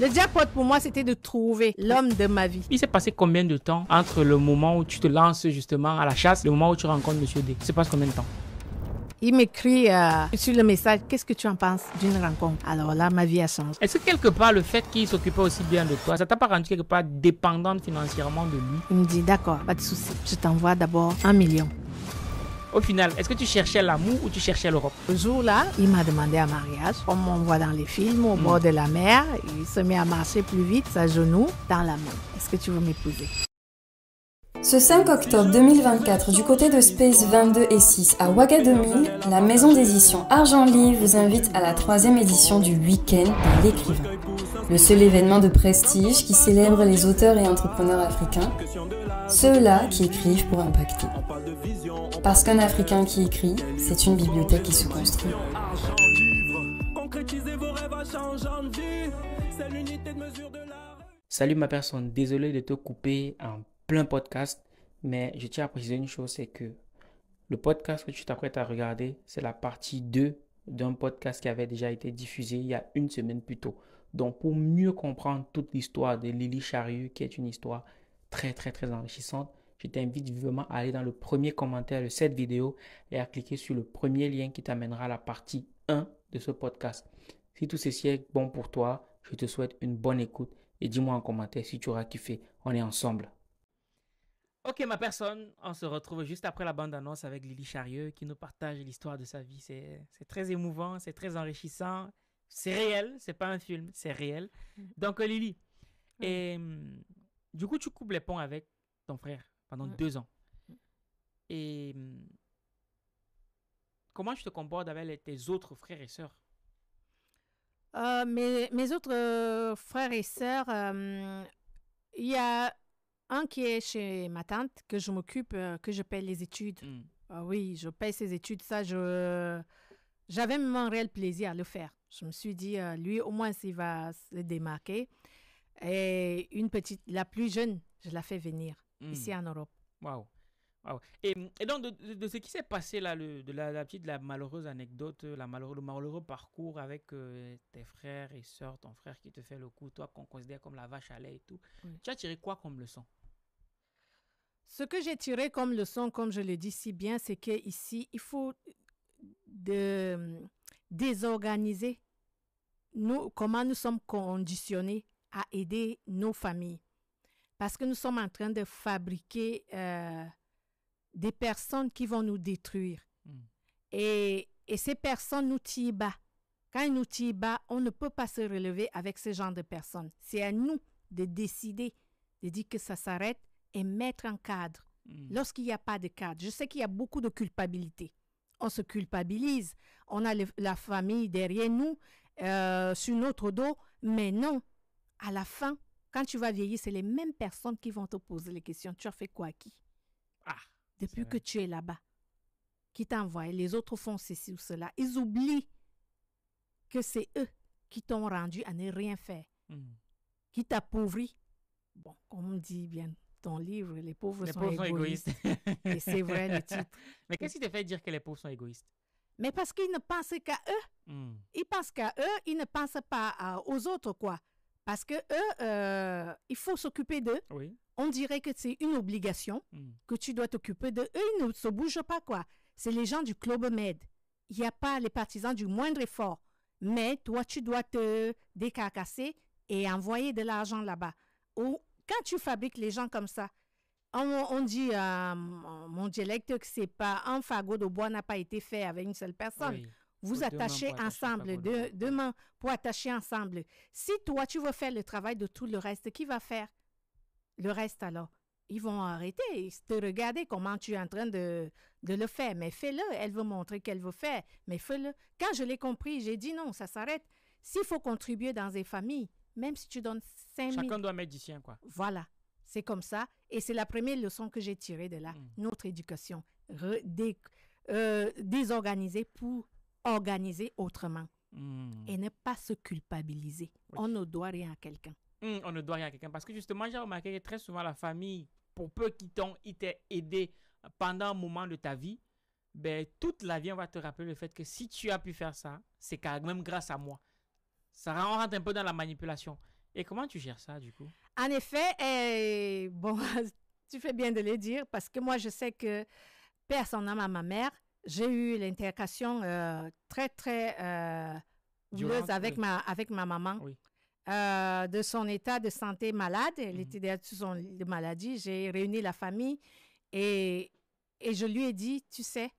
Le jackpot pour moi, c'était de trouver l'homme de ma vie. Il s'est passé combien de temps entre le moment où tu te lances justement à la chasse et le moment où tu rencontres Monsieur D Il s'est combien de temps il m'écrit euh, sur le message, qu'est-ce que tu en penses d'une rencontre Alors là, ma vie a changé. Est-ce que quelque part, le fait qu'il s'occupait aussi bien de toi, ça t'a pas rendu quelque part dépendante financièrement de lui Il me dit, d'accord, pas de souci. Je t'envoie d'abord un million. Au final, est-ce que tu cherchais l'amour ou tu cherchais l'Europe Ce jour-là, il m'a demandé un mariage. Comme on voit dans les films, au bord mm. de la mer, il se met à marcher plus vite, sa genou dans la main. Est-ce que tu veux m'épouser ce 5 octobre 2024, du côté de Space 22 et 6 à Ouagadougou, la maison d'édition Argent Livre vous invite à la troisième édition du Week-end de l'écrivain le seul événement de prestige qui célèbre les auteurs et entrepreneurs africains, ceux-là qui écrivent pour impacter. Parce qu'un Africain qui écrit, c'est une bibliothèque qui se construit. Salut ma personne, désolé de te couper en plein podcast, mais je tiens à préciser une chose, c'est que le podcast que tu t'apprêtes à regarder, c'est la partie 2 d'un podcast qui avait déjà été diffusé il y a une semaine plus tôt. Donc, pour mieux comprendre toute l'histoire de Lily Chariot, qui est une histoire très, très, très enrichissante, je t'invite vivement à aller dans le premier commentaire de cette vidéo et à cliquer sur le premier lien qui t'amènera à la partie 1 de ce podcast. Si tout ceci est bon pour toi, je te souhaite une bonne écoute et dis-moi en commentaire si tu auras kiffé. On est ensemble. Ok, ma personne, on se retrouve juste après la bande-annonce avec Lily Charieux qui nous partage l'histoire de sa vie. C'est très émouvant, c'est très enrichissant. C'est réel, c'est pas un film, c'est réel. Mhm. Donc, euh, Lily, et, euh, du coup, tu coupes les ponts avec ton frère pendant deux ans. Mhm. Et euh, comment je te comporte avec tes autres frères et sœurs mes, mes, autres frères et sœurs, il y a un qui est chez ma tante, que je m'occupe, que je paye les études. Mm. Ah oui, je paye ses études, ça, je j'avais même un réel plaisir à le faire. Je me suis dit, euh, lui, au moins, s'il va se démarquer. Et une petite, la plus jeune, je la fais venir hmm. ici en Europe. Waouh! Wow. Et, donc, de, ce qui s'est passé là, de la, petite, la malheureuse anecdote, la malheureux, le malheureux parcours avec euh, tes frères et sœurs, ton frère qui te fait le coup, toi qu'on considère comme la vache à lait et tout, tu as tiré quoi comme leçon Ce que j'ai tiré comme leçon, comme je le dis si bien, c'est qu'ici, il faut de mm, désorganiser nous, comment nous sommes conditionnés à aider nos familles. Parce que nous sommes en train de fabriquer euh, des personnes qui vont nous détruire. Mm. Et, et, ces personnes nous tirent bas. Quand ils nous tirent bas, on ne peut pas se relever avec ce genre de personnes. C'est à nous de décider, de dire que ça s'arrête et mettre un cadre. Mm. Lorsqu'il n'y a pas de cadre, je sais qu'il y a beaucoup de culpabilité on se culpabilise, on a la famille derrière nous, euh, sur notre dos, mais non, à la fin, quand tu vas vieillir, c'est les mêmes personnes qui vont te poser les questions. Tu as fait quoi à qui ah, Depuis que tu es là-bas, qui t'envoie, les autres font ceci ou cela. Ils oublient que c'est eux qui t'ont rendu à ne rien faire, hmm. qui t'appauvrit. Bon, comme on dit bien, livre, Les pauvres, sont, égoïstes. c'est vrai le Mais qu'est-ce qui te fait dire que les pauvres sont égoïstes Mais parce qu'ils ne pensent qu'à eux. Hmm. Ils pensent qu'à eux, ils ne pensent pas aux autres, quoi. Parce que eux, euh, il faut s'occuper d'eux. On dirait que c'est une obligation hmm. que tu dois t'occuper d'eux. Eux, ils ne se bougent pas, quoi. C'est les gens du Club Med. Il n'y a pas les partisans du moindre effort. Mais toi, tu dois te décarcasser et envoyer de l'argent là-bas. Ou quand tu fabriques les gens comme ça, on, dit, à euh, mon dialecte, que c'est pas un fagot de bois n'a pas été fait avec une seule personne. Vous attachez ensemble, deux, mains pour attacher ensemble. Si toi, tu veux faire le travail de tout le reste, qui va faire le reste alors? ils vont arrêter, ils te regarder comment tu es en train de, le faire. Mais fais-le, elle veut montrer qu'elle veut faire, mais fais-le. Quand je l'ai compris, j'ai dit non, ça s'arrête. S'il faut contribuer dans une familles, même si tu donnes 5 000... Chacun doit mettre du sien, quoi. Voilà. C'est comme ça. Et c'est la première leçon que j'ai tirée de là. Hmm. Notre éducation euh, Désorganiser pour organiser autrement. Hmm. Et ne pas se culpabiliser. On ne doit rien à quelqu'un. Hmm, on ne doit rien à quelqu'un. Parce que justement, j'ai remarqué que très souvent, la famille, pour peu qu'ils t'ont aidé pendant un moment de ta vie, ben, toute la vie, on va te rappeler le fait que si tu as pu faire ça, c'est quand même grâce à moi. Ça rentre un peu dans la manipulation. Et comment tu gères ça, du coup En effet, eh, bon, tu fais bien de le dire, parce que moi, je sais que personne n'a ma mère. J'ai eu l'interaction euh, très, très euh, douloureuse avec, ma, avec ma maman. Euh, de son état de santé malade. Elle mmh était déjà sous son maladie. J'ai réuni la famille et, et je lui ai dit, tu sais,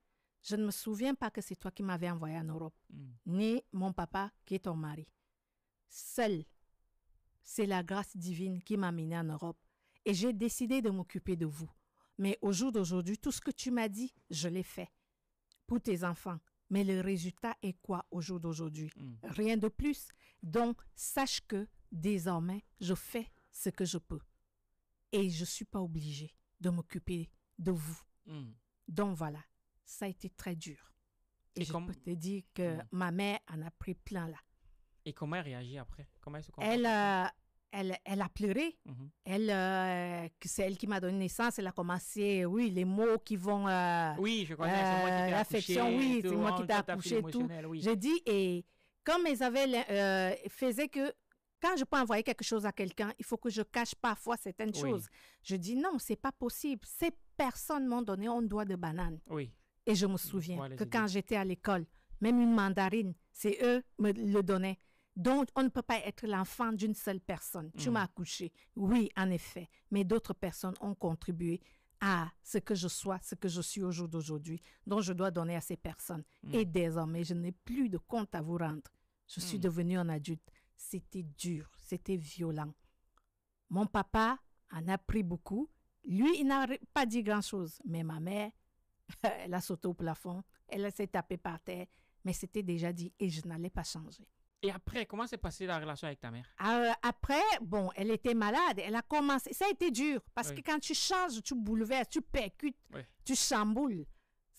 je ne me souviens pas que c'est toi qui m'avais envoyé en Europe, mmh. ni mon papa qui est ton mari. Seule, c'est la grâce divine qui m'a amenée en Europe et j'ai décidé de m'occuper de vous. Mais au jour d'aujourd'hui, tout ce que tu m'as dit, je l'ai fait pour tes enfants. Mais le résultat est quoi au jour d'aujourd'hui hmm. Rien de plus. Donc, sache que désormais, je fais ce que je peux. Et je ne suis pas obligée de m'occuper de vous. Hmm. Donc voilà, ça a été très dur. Et, je peux te dire que ma mère en a pris plein là. Et comment elle réagit après Comment elle se comporte elle, euh, elle, elle, a pleuré. Mhm. Elle, euh, c'est elle qui m'a donné naissance. Elle a commencé, oui, les mots qui vont. Euh, oui, je connais. c'est L'affection, oui, c'est moi qui t'ai accouché, tout. J'ai dit, et comme ils avaient, faisaient que quand je peux envoyer quelque chose à quelqu'un, il faut que je cache parfois certaines choses. Je dis non, c'est pas possible. Ces personnes m'ont donné un doigt de banane. Oui. Et je me souviens que quand j'étais à l'école, même une mandarine, c'est eux me le donnaient. Donc, on ne peut pas être l'enfant d'une seule personne. Tu mm. m'as accouché, oui, en effet, mais d'autres personnes ont contribué à ce que je sois, ce que je suis au jour d'aujourd'hui, dont je dois donner à ces personnes. Mm. Et désormais, je n'ai plus de compte à vous rendre. Je suis devenu mm. devenue un adulte. C'était dur, c'était violent. Mon papa en a pris beaucoup. Lui, il n'a pas dit grand-chose, mais ma mère, elle a sauté au plafond, elle s'est tapée par terre, mais c'était déjà dit et je n'allais pas changer. Et après, comment s'est passée la relation avec ta mère euh, Après, bon, elle était malade. Elle a commencé. Ça a été dur parce que quand tu changes, tu bouleverses, tu percutes, tu chamboules.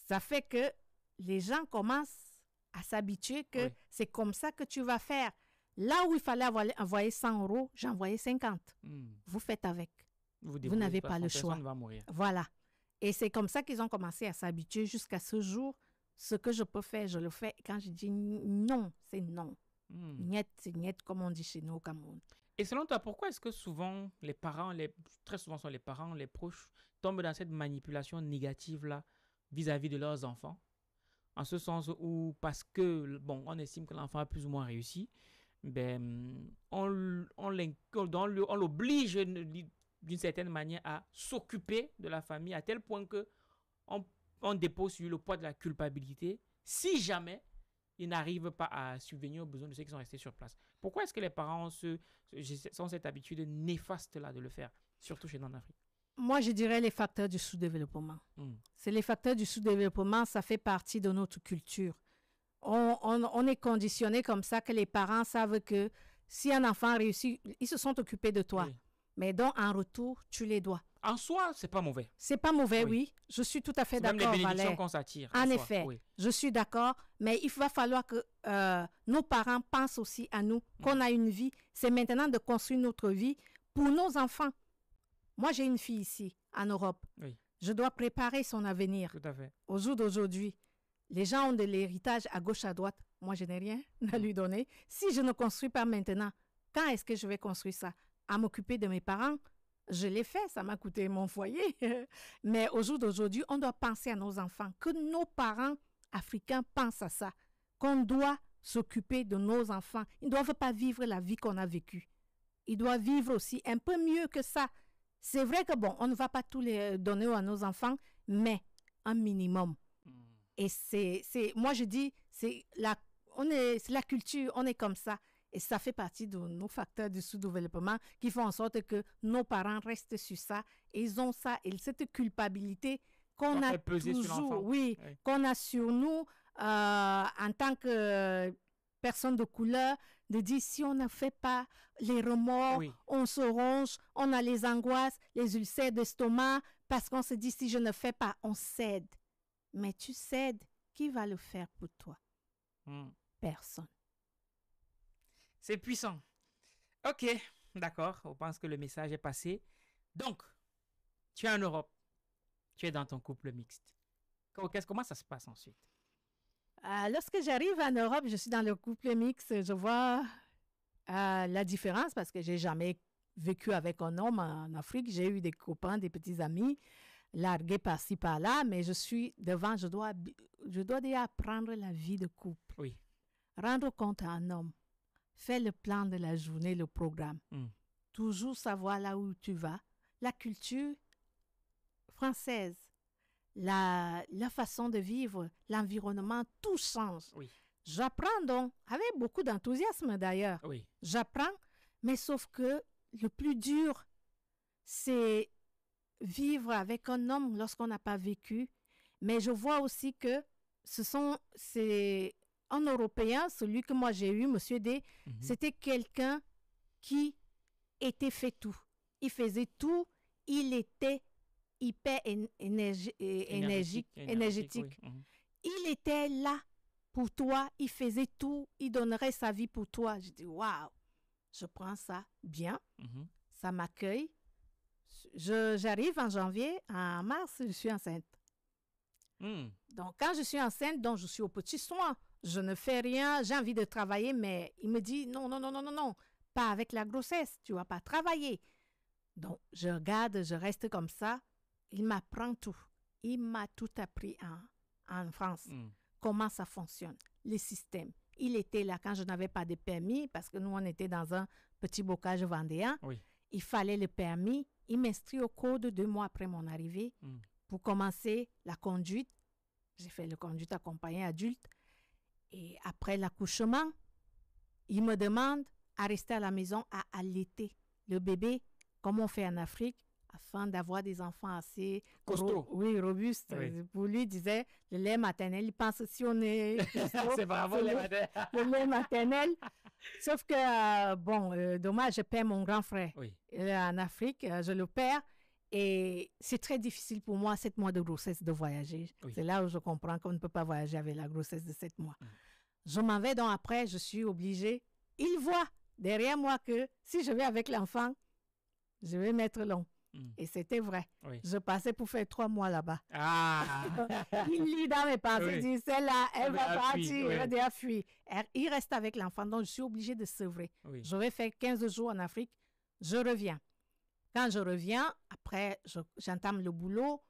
Ça fait que les gens commencent à s'habituer que c'est comme ça que tu vas faire. Là où il fallait envoyer 100 euros, j'envoyais 50. Hmm. Vous faites avec. Vous, n'avez pas, le choix. Va mourir. Voilà. Et c'est comme ça qu'ils ont commencé à s'habituer jusqu'à ce jour. Ce que je peux faire, je le fais. quand je dis non, c'est non. Mmh. net comme on dit chez nous au Cameroun. Et selon toi, pourquoi est-ce que souvent les parents, très souvent sont les parents, les proches, tombent dans cette manipulation négative-là vis-à-vis de leurs enfants En ce sens où, parce que, bon, on estime que l'enfant a plus ou moins réussi, ben, on, on, on l'oblige d'une certaine manière à s'occuper de la famille à tel point que on, dépose sur le poids de la culpabilité si jamais ils n'arrivent pas à subvenir aux besoins de ceux qui sont restés sur place. Pourquoi est-ce que les parents se, ont cette habitude néfaste-là de le faire, surtout chez nous en Afrique Moi, je dirais les facteurs du sous-développement. Hmm. C'est les facteurs du sous-développement, ça fait partie de notre culture. On, est conditionné comme ça que les parents savent que si un enfant réussit, ils se sont occupés de toi. Mais donc, en retour, tu les dois. En soi, c'est pas mauvais. C'est pas mauvais, oui. Je suis tout à fait d'accord. Même les bénédictions qu'on s'attire. En, effet, je suis d'accord. Mais il va falloir que euh, nos parents pensent aussi à nous, mm. qu'on a une vie. C'est maintenant de construire notre vie pour nos enfants. Moi, j'ai une fille ici, en Europe. Je dois préparer son avenir. Tout à fait. Au jour d'aujourd'hui, les gens ont de l'héritage à gauche, à droite. Moi, je n'ai rien à mm. lui donner. Si je ne construis pas maintenant, quand est-ce que je vais construire ça À m'occuper de mes parents je l'ai fait, ça m'a coûté mon foyer. Mais au jour d'aujourd'hui, on doit penser à nos enfants, que nos parents africains pensent à ça, qu'on doit s'occuper de nos enfants. Ils ne doivent pas vivre la vie qu'on a vécue. Ils doivent vivre aussi un peu mieux que ça. C'est vrai que, bon, on ne va pas tout les euh, donner à nos enfants, mais un minimum. Hmm. Et c'est, moi je dis, c'est la, on est, la culture, on est comme ça. Et ça fait partie de nos facteurs de sous-développement qui font en sorte que nos parents restent sur ça. ils ont ça, et cette culpabilité qu'on a toujours, oui, qu'on a sur nous euh, en tant que personne de couleur, de dire si on ne fait pas les remords, on se ronge, on a les angoisses, les ulcères d'estomac, parce qu'on se dit si je ne fais pas, on cède. Mais tu cèdes, qui va le faire pour toi hmm. Personne. C'est puissant. Ok, d'accord. On pense que le message est passé. Donc, tu es en Europe. Tu es dans ton couple mixte. Comment ça se passe ensuite? Ah, lorsque j'arrive en Europe, je suis dans le couple mixte. Je vois euh, la différence parce que j'ai jamais vécu avec un homme en Afrique. J'ai eu des copains, des petits amis largués par-ci, par-là, mais je suis devant, je dois, je dois déjà apprendre la vie de couple. Oui. Rendre compte à un homme. Fais le plan de la journée, le programme. Mm. Toujours savoir là où tu vas. La culture française, la, façon de vivre, l'environnement, tout change. Oui. J'apprends donc, avec beaucoup d'enthousiasme d'ailleurs. Oui. J'apprends, mais sauf que le plus dur, c'est vivre avec un homme lorsqu'on n'a pas vécu. Mais je vois aussi que ce sont ces en européen, celui que moi j'ai eu, Monsieur D, mhm. c'était quelqu'un qui était fait tout. Il faisait tout. Il était hyper énergique, énergétique. Mhm. Il était là pour toi. Il faisait tout. Il donnerait sa vie pour toi. Je dis waouh, je prends ça bien. Mhm. Ça m'accueille. J'arrive en janvier, en mars, je suis enceinte. Hmm. Donc, quand je suis enceinte, donc je suis au petit soin je ne fais rien, j'ai envie de travailler, mais il me dit non, non, non, non, non, non, pas avec la grossesse, tu vas pas travailler. Donc, je regarde, je reste comme ça. Il m'apprend tout. Il m'a tout appris en, en France, hmm. comment ça fonctionne, les systèmes. Il était là quand je n'avais pas de permis, parce que nous, on était dans un petit bocage vendéen. Il fallait le permis. Il m'inscrit au cours de deux mois après mon arrivée hmm. pour commencer la conduite. J'ai fait le conduite accompagnée adulte. Et après l'accouchement, il me demande à rester à la maison à allaiter le bébé, comme on fait en Afrique, afin d'avoir des enfants assez costauds. oui, robustes. Vous Pour lui, il disait le lait maternel. Il pense si on est. c'est bravo, le lait maternel. le lait maternel. Sauf que, euh, bon, euh, dommage, je perds mon grand frère. Oui. Euh, en Afrique, je le perds. Et c'est très difficile pour moi, sept mois de grossesse, de voyager. C'est là où je comprends qu'on ne peut pas voyager avec la grossesse de sept mois. Mm. Je m'en vais donc après, je suis obligée. Il voit derrière moi que si je vais avec l'enfant, je vais mettre long. Mm. Et c'était vrai. Je passais pour faire trois mois là-bas. Ah. il lit dans mes pensées, il dit celle-là, elle, va partir, elle a fuir. Il reste avec l'enfant, donc je suis obligée de sevrer. Je vais faire 15 jours en Afrique, je reviens. Quand je reviens, après, j'entame le boulot.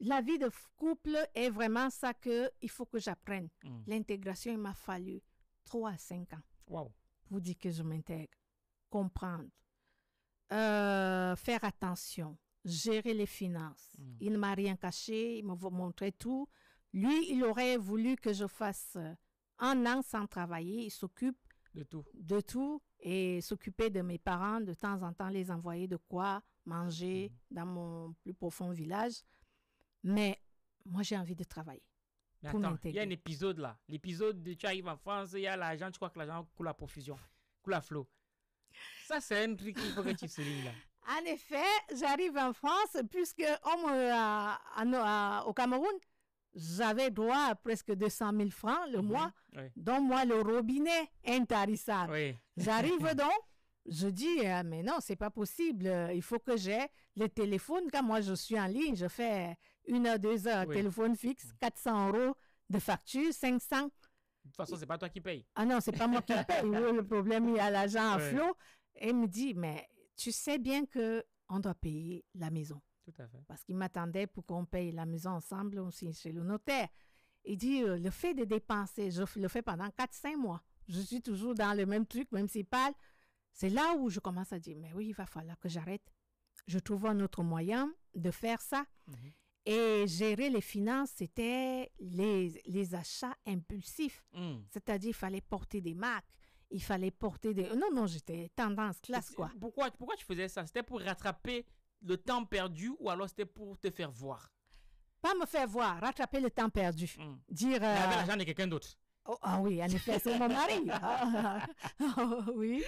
La vie de couple est vraiment ça que il faut que j'apprenne. Mm. L'intégration, il m'a fallu trois à 5 ans. Wow. Vous dites que je m'intègre. Comprendre. Euh, faire attention. Gérer les finances. Mm. Il m'a rien caché. Il m'a montré tout. Lui, il aurait voulu que je fasse euh, un an sans travailler. Il s'occupe de tout. De tout et s'occuper de mes parents, de temps en temps les envoyer de quoi manger mhm. dans mon plus profond village. Mais moi, j'ai envie de travailler. il y a un épisode là. L'épisode de tu arrives en France, il y a l'argent, tu crois que l'argent coule à profusion, coule à flot. Ça, c'est un truc qu'il faut que tu soulignes là. En effet, j'arrive en France puisque on me, au Cameroun, j'avais droit à presque 200 000 francs le mhm. mois, dont moi le robinet intarissable. J'arrive donc, je dis, ah, mais non, c'est pas possible, euh, il faut que j'ai le téléphone. Quand moi je suis en ligne, je fais une heure, deux heures, téléphone fixe, 400 euros de facture, 500. De toute façon, c'est pas toi qui payes. Ah non, c'est pas moi qui paye. le problème, il y a l'agent à flot. Elle me dit, mais tu sais bien que on doit payer la maison. Parce qu'il m'attendait pour qu'on paye la maison ensemble aussi chez le notaire. Il dit, euh, le fait de dépenser, je le fais pendant 4-5 mois. Je suis toujours dans le même truc, même s'il parle. C'est là où je commence à dire, mais oui, il va falloir que j'arrête. Je trouve un autre moyen de faire ça. Mhm. Et gérer les finances, c'était les, les, achats impulsifs. Hmm. C'est-à-dire, il fallait porter des marques. Il fallait porter des... Non, non, j'étais tendance, classe, quoi. Pourquoi, pourquoi tu faisais ça? C'était pour rattraper le temps perdu ou alors c'était pour te faire voir Pas me faire voir, rattraper le temps perdu. Mm. Dire. Mais avec euh, l'argent quelqu'un d'autre. Oh, ah oui, en effet, c'est mon mari. Ah, ah, ah, oh, oui,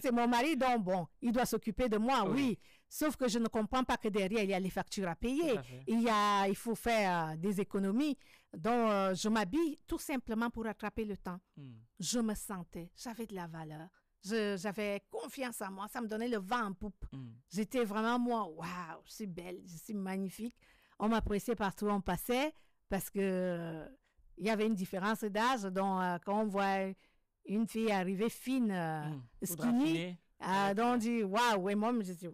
c'est mon mari, donc bon, il doit s'occuper de moi, oui. Sauf que je ne comprends pas que derrière, il y a les factures à payer, il, y a, il faut faire euh, des économies. Donc, euh, je m'habille tout simplement pour rattraper le temps. Mm. Je me sentais, j'avais de la valeur j'avais confiance en moi, ça me donnait le vent en poupe. Mm. J'étais vraiment moi, waouh, je suis belle, je suis magnifique. On m'appréciait partout où on passait parce que euh, il y avait une différence d'âge. Donc, euh, quand on voit une fille arriver fine, euh, mm. skinny, ah, on dit waouh, et moi, je dis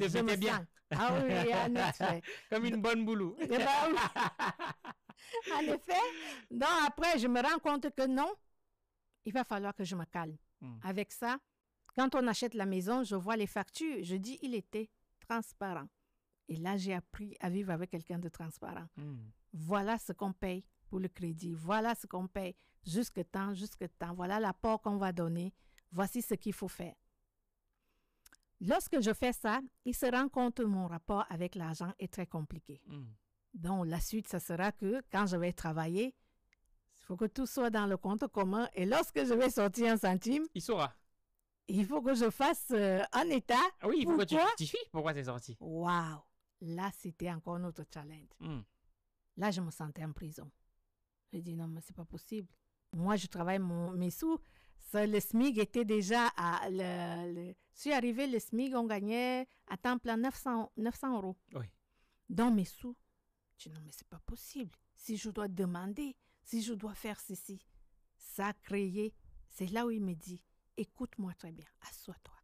je te bien. Ah oui, Comme une bonne boulou. Eh ben en effet. Donc, après, je me rends compte que non, il va falloir que je me calme. Mm. Avec ça, quand on achète la maison, je vois les factures. Je dis, il était transparent. Et là, j'ai appris à vivre avec quelqu'un de transparent. Mm. Voilà ce qu'on paye pour le crédit. Voilà ce qu'on paye jusque temps, jusque temps. Voilà l'apport qu'on va donner. Voici ce qu'il faut faire. Lorsque je fais ça, il se rend compte que mon rapport avec l'argent est très compliqué. Mm. Donc, la suite, ça sera que quand je vais travailler, il faut que tout soit dans le compte commun. Et lorsque je vais sortir un centime. Il saura. Il faut que je fasse euh, un état. Ah oui, il faut que tu justifies pourquoi c'est sorti. Waouh! Là, c'était encore notre challenge. Hmm. Là, je me sentais en prison. Je dis non, mais c'est pas possible. Moi, je travaille mon, mes sous. le SMIG était déjà à. Le, Je suis arrivé, le SMIG, on gagnait à temps plein 900, 900 euros. Oui. Dans mes sous. Je dis non, mais c'est pas possible. Si je dois demander, si je dois faire ceci. Ça créer, c'est là où il me dit, écoute-moi très bien, assois-toi.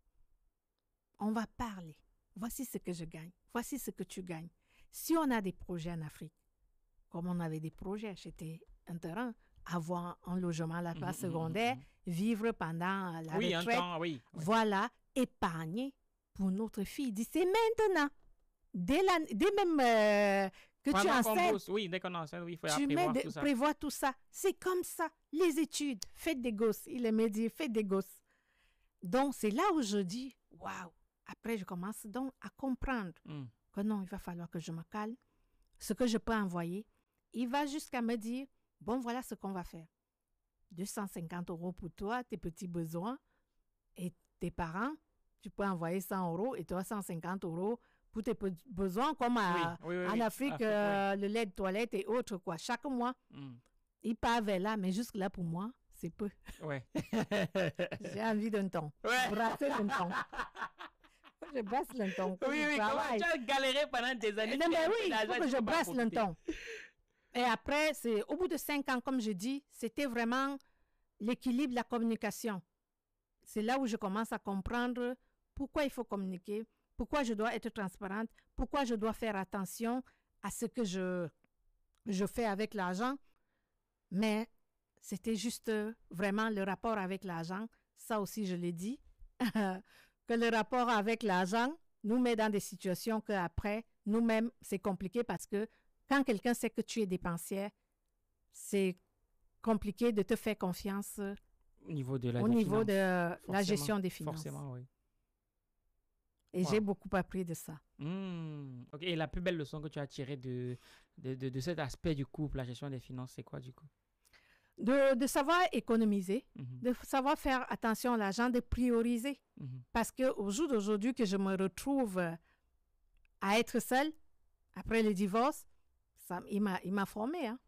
On va parler. Voici ce que je gagne, voici ce que tu gagnes. Si on a des projets en Afrique, comme on avait des projets, acheter un terrain, avoir un logement à la place secondaire, mhm, mhm. vivre pendant la oui, retraite, un temps, voilà, épargner pour notre fille. Il dit, c'est maintenant. Dès, même euh, tu oui, dès qu'on oui, faut prévoir, tout ça. C'est comme ça. Les études, faites des gosses. Il aimait dire, faites des gosses. Donc, c'est là où je dis, waouh. Après, je commence donc à comprendre hmm. que non, il va falloir que je me calme. Ce que je peux envoyer, il va jusqu'à me dire, bon, voilà ce qu'on va faire. 250 euros pour toi, tes petits besoins et tes parents, tu peux envoyer 100 euros et toi 150 euros pour tes besoins, comme en Afrique, ah, euh, le lait de toilette et autres, quoi. Chaque mois, hmm. il ils pavaient là, mais jusque-là, pour moi, c'est peu. Ouais. J'ai envie d'un temps. Ouais. Brasser d'un temps. je brasse le temps. Oui, oui, tu as galéré pendant des années. Non, mais oui, il faut que je brasse le ton. Et après, c'est au bout de cinq ans, comme je dis, c'était vraiment l'équilibre, la communication. C'est là où je commence à comprendre pourquoi il faut communiquer, pourquoi je dois être transparente, pourquoi je dois faire attention à ce que je, je fais avec l'argent. Mais c'était juste vraiment le rapport avec l'argent. Ça aussi, je l'ai dit. que le rapport avec l'argent nous met dans des situations que après, nous-mêmes, c'est compliqué parce que quand quelqu'un sait que tu es dépensière, c'est compliqué de te faire confiance au niveau de la, niveau de la gestion des finances. Forcément, oui. Et j'ai beaucoup appris de ça. Hmm. Et la plus belle leçon que tu as tirée de, de, de, cet aspect du couple, la gestion des finances, c'est quoi du coup de, de, savoir économiser, mhm. de savoir faire attention à l'argent, de prioriser. Mhm. Parce Parce qu'au jour d'aujourd'hui, que je me retrouve euh, à être seule après le divorce, ça, il m'a formé. Hein.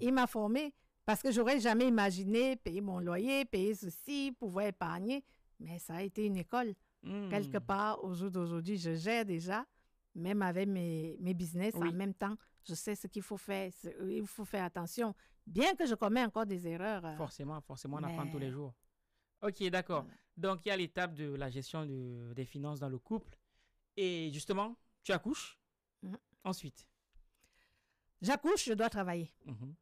Il m'a formé hein. hmm. parce que j'aurais jamais imaginé payer mon loyer, payer ceci, pouvoir épargner. Mais ça a été une école. Quelque hmm. part, au jour d'aujourd'hui, je gère déjà, même avec mes, mes business, en même temps, je sais ce qu'il faut faire, euh, il faut faire attention, bien que je commets encore des erreurs. Euh, forcément, forcément, on apprend tous les jours. Ok, d'accord. Donc, il y a l'étape de la gestion de, des finances dans le couple. Et justement, tu accouches. Mhm. Ensuite. J'accouche, je dois travailler. Mhm.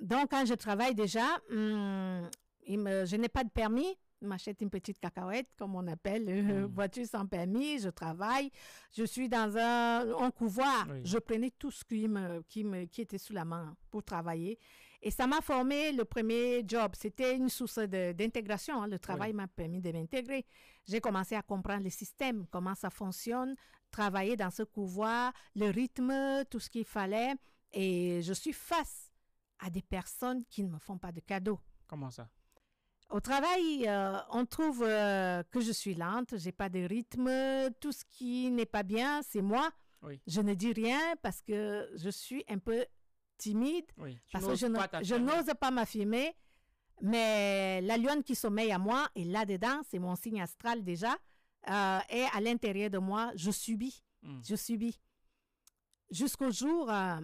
Donc, quand je travaille déjà, hmm, je n'ai pas de permis, m'achète une petite cacahuète, comme on appelle, euh, hmm. voiture sans permis, je travaille, je suis dans un, couvoir. Je prenais tout ce qui, me, qui, me, qui était sous la main pour travailler. Et ça m'a formé le premier job. C'était une source d'intégration. Hein. Le travail m'a permis de m'intégrer. J'ai commencé à comprendre le système, comment ça fonctionne, travailler dans ce couvoir, le rythme, tout ce qu'il fallait. Et je suis face à des personnes qui ne me font pas de cadeaux. Comment ça au travail, euh, on trouve euh, que je suis lente, j'ai pas de rythme, tout ce qui n'est pas bien, c'est moi. Je ne dis rien parce que je suis un peu timide, parce que je n'ose pas m'affirmer. Mais la lionne qui sommeille à moi et là-dedans, c'est mon signe astral déjà, euh, et à l'intérieur de moi, je subis, hmm. je subis. Jusqu'au jour euh,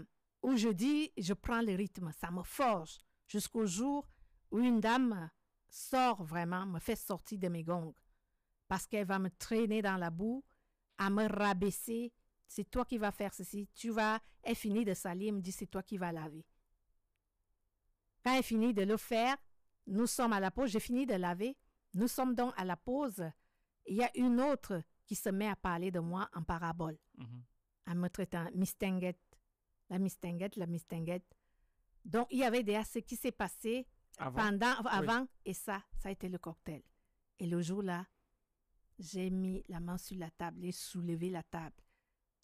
où je dis, je prends le rythme, ça me forge. Jusqu'au jour où une dame sort vraiment, me fait sortir de mes gongs. Parce qu'elle va me traîner dans la boue, à me rabaisser. C'est toi qui vas faire ceci. Tu vas, elle finit de salir, elle me dit c'est toi qui vas laver. Quand elle finit de le faire, nous sommes à la pause, j'ai fini de laver. Nous sommes donc à la pause. Il y a une autre qui se met à parler de moi en parabole, me mm-hmm. en me traitant mistinguette, la mistinguette, la mistinguette. Donc, il y avait déjà ce qui s'est passé avant. avant, et ça, ça a été le cocktail. Et le jour-là, j'ai mis la main sur la table et soulevé la table.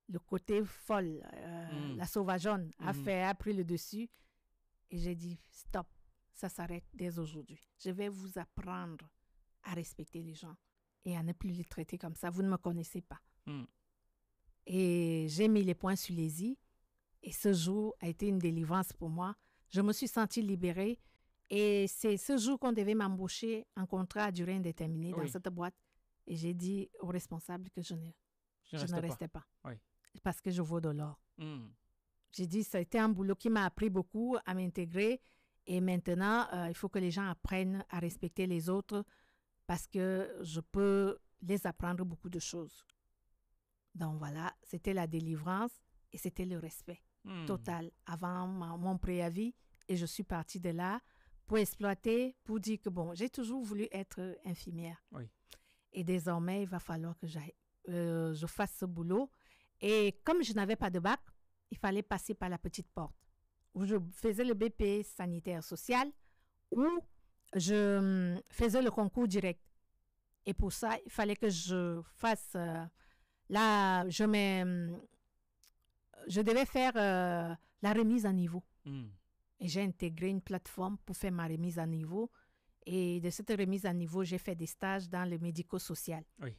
Le côté folle, euh, hmm. la sauvageonne a hmm. fait, a pris le dessus. Et j'ai dit, stop, ça s'arrête dès aujourd'hui. Je vais vous apprendre à respecter les gens et à ne plus les traiter comme ça. Vous ne me connaissez pas. Hmm. Et j'ai mis les points sur les i. Et ce jour a été une délivrance pour moi. Je me suis sentie libérée. Et c'est ce jour qu'on devait m'embaucher en contrat à durée indéterminée dans cette boîte. Et j'ai dit au responsable que je ne, je, ne restais pas. Parce que je vaux de l'or. Mmh. J'ai dit, ça a un boulot qui m'a appris beaucoup à m'intégrer. Et maintenant, euh, il faut que les gens apprennent à respecter les autres parce que je peux les apprendre beaucoup de choses. Donc voilà, c'était la délivrance et c'était le respect mmh. total avant mon préavis. Et je suis partie de là pour exploiter, pour dire que bon, j'ai toujours voulu être infirmière. Oui. Et désormais, il va falloir que euh, je fasse ce boulot. Et comme je n'avais pas de bac, il fallait passer par la petite porte où je faisais le BP sanitaire social, ou je hum, faisais le concours direct. Et pour ça, il fallait que je fasse euh, là, je mets, hum, je devais faire euh, la remise à niveau. Hum. Et j'ai intégré une plateforme pour faire ma remise à niveau. Et de cette remise à niveau, j'ai fait des stages dans le médico-social. Oui.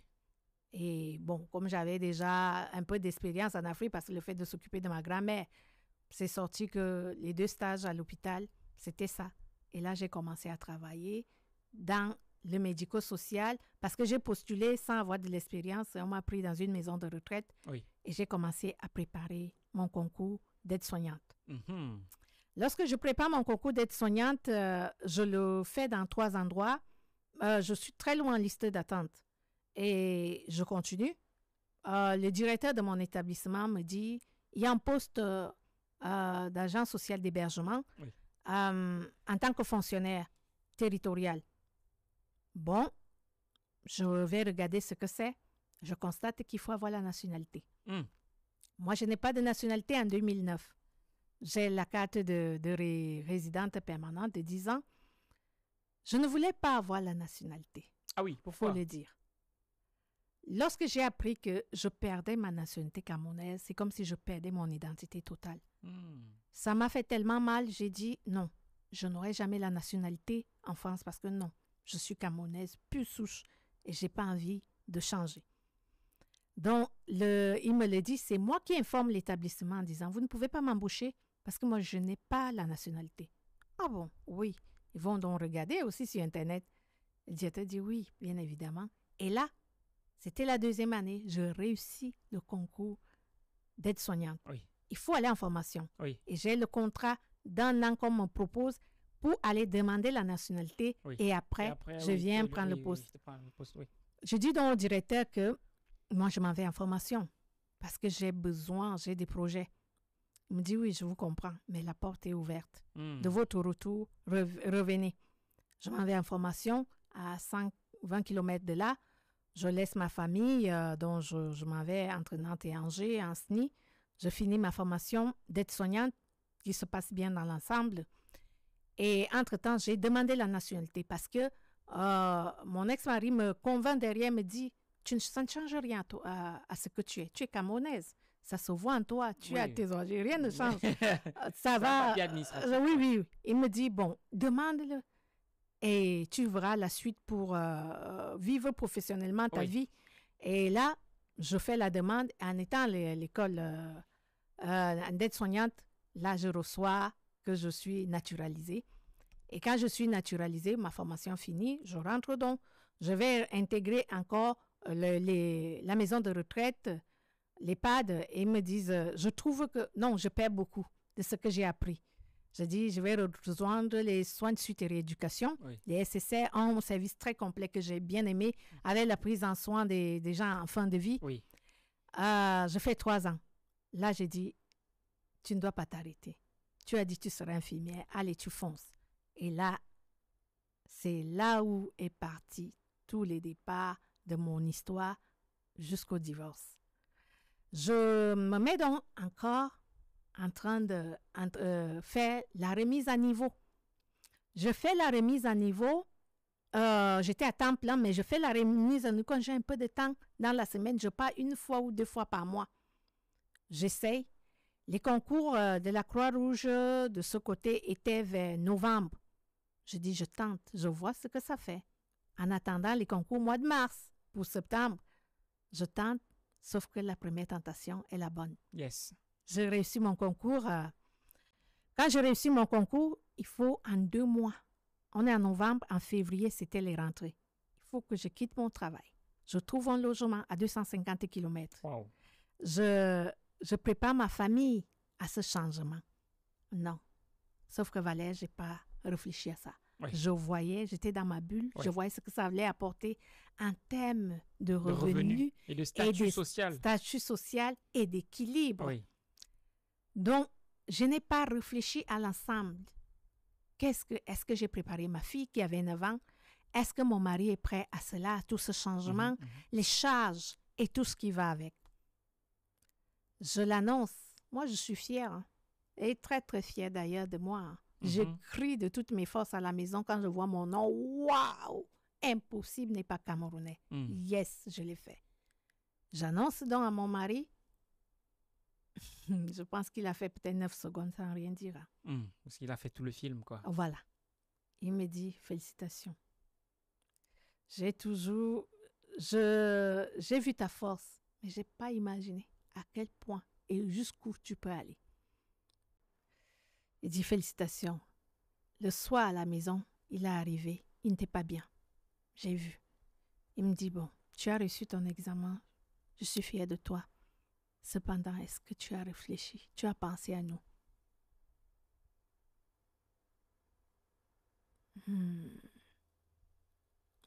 Et bon, comme j'avais déjà un peu d'expérience en Afrique, parce que le fait de s'occuper de ma grand-mère, c'est sorti que les deux stages à l'hôpital, c'était ça. Et là, j'ai commencé à travailler dans le médico-social parce que j'ai postulé sans avoir de l'expérience. On m'a pris dans une maison de retraite et j'ai commencé à préparer mon concours d'aide-soignante. Mhm. Lorsque je prépare mon concours d'aide-soignante, euh, je le fais dans trois endroits. Euh, je suis très loin en liste d'attente et je continue. Euh, le directeur de mon établissement me dit, il y a un poste d'agent social d'hébergement en tant que fonctionnaire territorial. Bon, je vais regarder ce que c'est. Je constate qu'il faut avoir la nationalité. Hmm. Moi, je n'ai pas de nationalité en 2009 j'ai la carte de, résidente permanente de 10 ans. Je ne voulais pas avoir la nationalité. Ah oui, pourquoi le dire. Lorsque j'ai appris que je perdais ma nationalité camonaise, c'est comme si je perdais mon identité totale. Hmm. Ça m'a fait tellement mal, j'ai dit non, je n'aurai jamais la nationalité en France parce que non, je suis camonaise plus souche et j'ai pas envie de changer. Donc, le, il me le dit, c'est moi qui informe l'établissement en disant, vous ne pouvez pas m'embaucher parce que moi, je n'ai pas la nationalité. Ah bon, oui. Ils vont donc regarder aussi sur Internet. directeur dit oui, bien évidemment. Et là, c'était la deuxième année, je réussis le concours d'aide-soignante. Il faut aller en formation. Et j'ai le contrat d'un an comme on propose pour aller demander la nationalité et, après, je viens prendre le poste. Je dis donc au directeur que moi, je m'en vais en formation parce que j'ai besoin, j'ai des projets. Il me dit, oui, je vous comprends, mais la porte est ouverte. Hmm. De votre retour, revenez. Je m'en vais en formation à 120 km de là. Je laisse ma famille, euh, dont je, m'en vais entre Nantes et Angers, en SNI. Je finis ma formation d'aide-soignante, qui se passe bien dans l'ensemble. Et entre-temps, j'ai demandé la nationalité parce que euh, mon ex-mari me convainc derrière, me dit, tu, ça ne change rien à, à ce que tu es. Tu es camerounaise ça se voit en toi, tu as tes origines, rien ne change. Euh, ça va. Euh, oui, oui, Il me dit, bon, demande-le et tu verras la suite pour euh, vivre professionnellement ta vie. Et là, je fais la demande en étant l'école euh, en soignante Là, je reçois que je suis naturalisée. Et quand je suis naturalisée, ma formation finie, je rentre donc. Je vais intégrer encore les, la maison de retraite l'EHPAD et me disent, euh, je trouve que, non, je perds beaucoup de ce que j'ai appris. Je dis, je vais rejoindre les soins de suite et rééducation. Les SSR ont un service très complet que j'ai bien aimé avec la prise en soins des, gens en fin de vie. Euh, je fais trois ans. Là, j'ai dit, tu ne dois pas t'arrêter. Tu as dit, tu seras infirmière. Allez, tu fonces. Et là, c'est là où est parti tous les départs de mon histoire jusqu'au divorce. Je me mets donc encore en train de euh, faire la remise à niveau. Je fais la remise à niveau. Euh, j'étais à temps plein, mais je fais la remise à niveau quand j'ai un peu de temps dans la semaine. Je pars une fois ou deux fois par mois. J'essaye. Les concours euh, de la Croix-Rouge de ce côté étaient vers novembre. Je dis, je tente, je vois ce que ça fait. En attendant les concours mois de mars pour septembre, je tente, Sauf que la première tentation est la bonne. Yes. J'ai réussi mon concours. Euh, quand j'ai réussi mon concours, il faut en deux mois. On est en novembre, en février, c'était les rentrées. Il faut que je quitte mon travail. Je trouve un logement à 250 km. Wow. Je, je prépare ma famille à ce changement. Non. Sauf que Valère, j'ai pas réfléchi à ça. Je voyais, j'étais dans ma bulle, je voyais ce que ça voulait apporter un thème de revenus, revenu et de statut et social. Statut social et d'équilibre. Donc, je n'ai pas réfléchi à l'ensemble. Qu'est-ce que, est-ce que j'ai préparé ma fille qui avait 9 ans? Est-ce que mon mari est prêt à cela, à tout ce mhm, changement, mhm. les charges et tout ce qui va avec? Je l'annonce. Moi, je suis fière. Et hein. très, très fière d'ailleurs de moi. Hein. Mhm. Je crie de toutes mes forces à la maison quand je vois mon nom. Waouh! Impossible n'est pas camerounais. Mhm. Yes, je l'ai fait. J'annonce donc à mon mari. je pense qu'il a fait peut-être 9 secondes sans rien dire. Hein. Mhm. parce qu'il a fait tout le film, quoi. Voilà. Il me dit félicitations. J'ai toujours. J'ai vu ta force, mais je n'ai pas imaginé à quel point et jusqu'où tu peux aller. Il dit Félicitations. Le soir à la maison, il est arrivé. Il n'était pas bien. J'ai vu. Il me dit Bon, tu as reçu ton examen. Je suis fier de toi. Cependant, est-ce que tu as réfléchi Tu as pensé à nous hmm.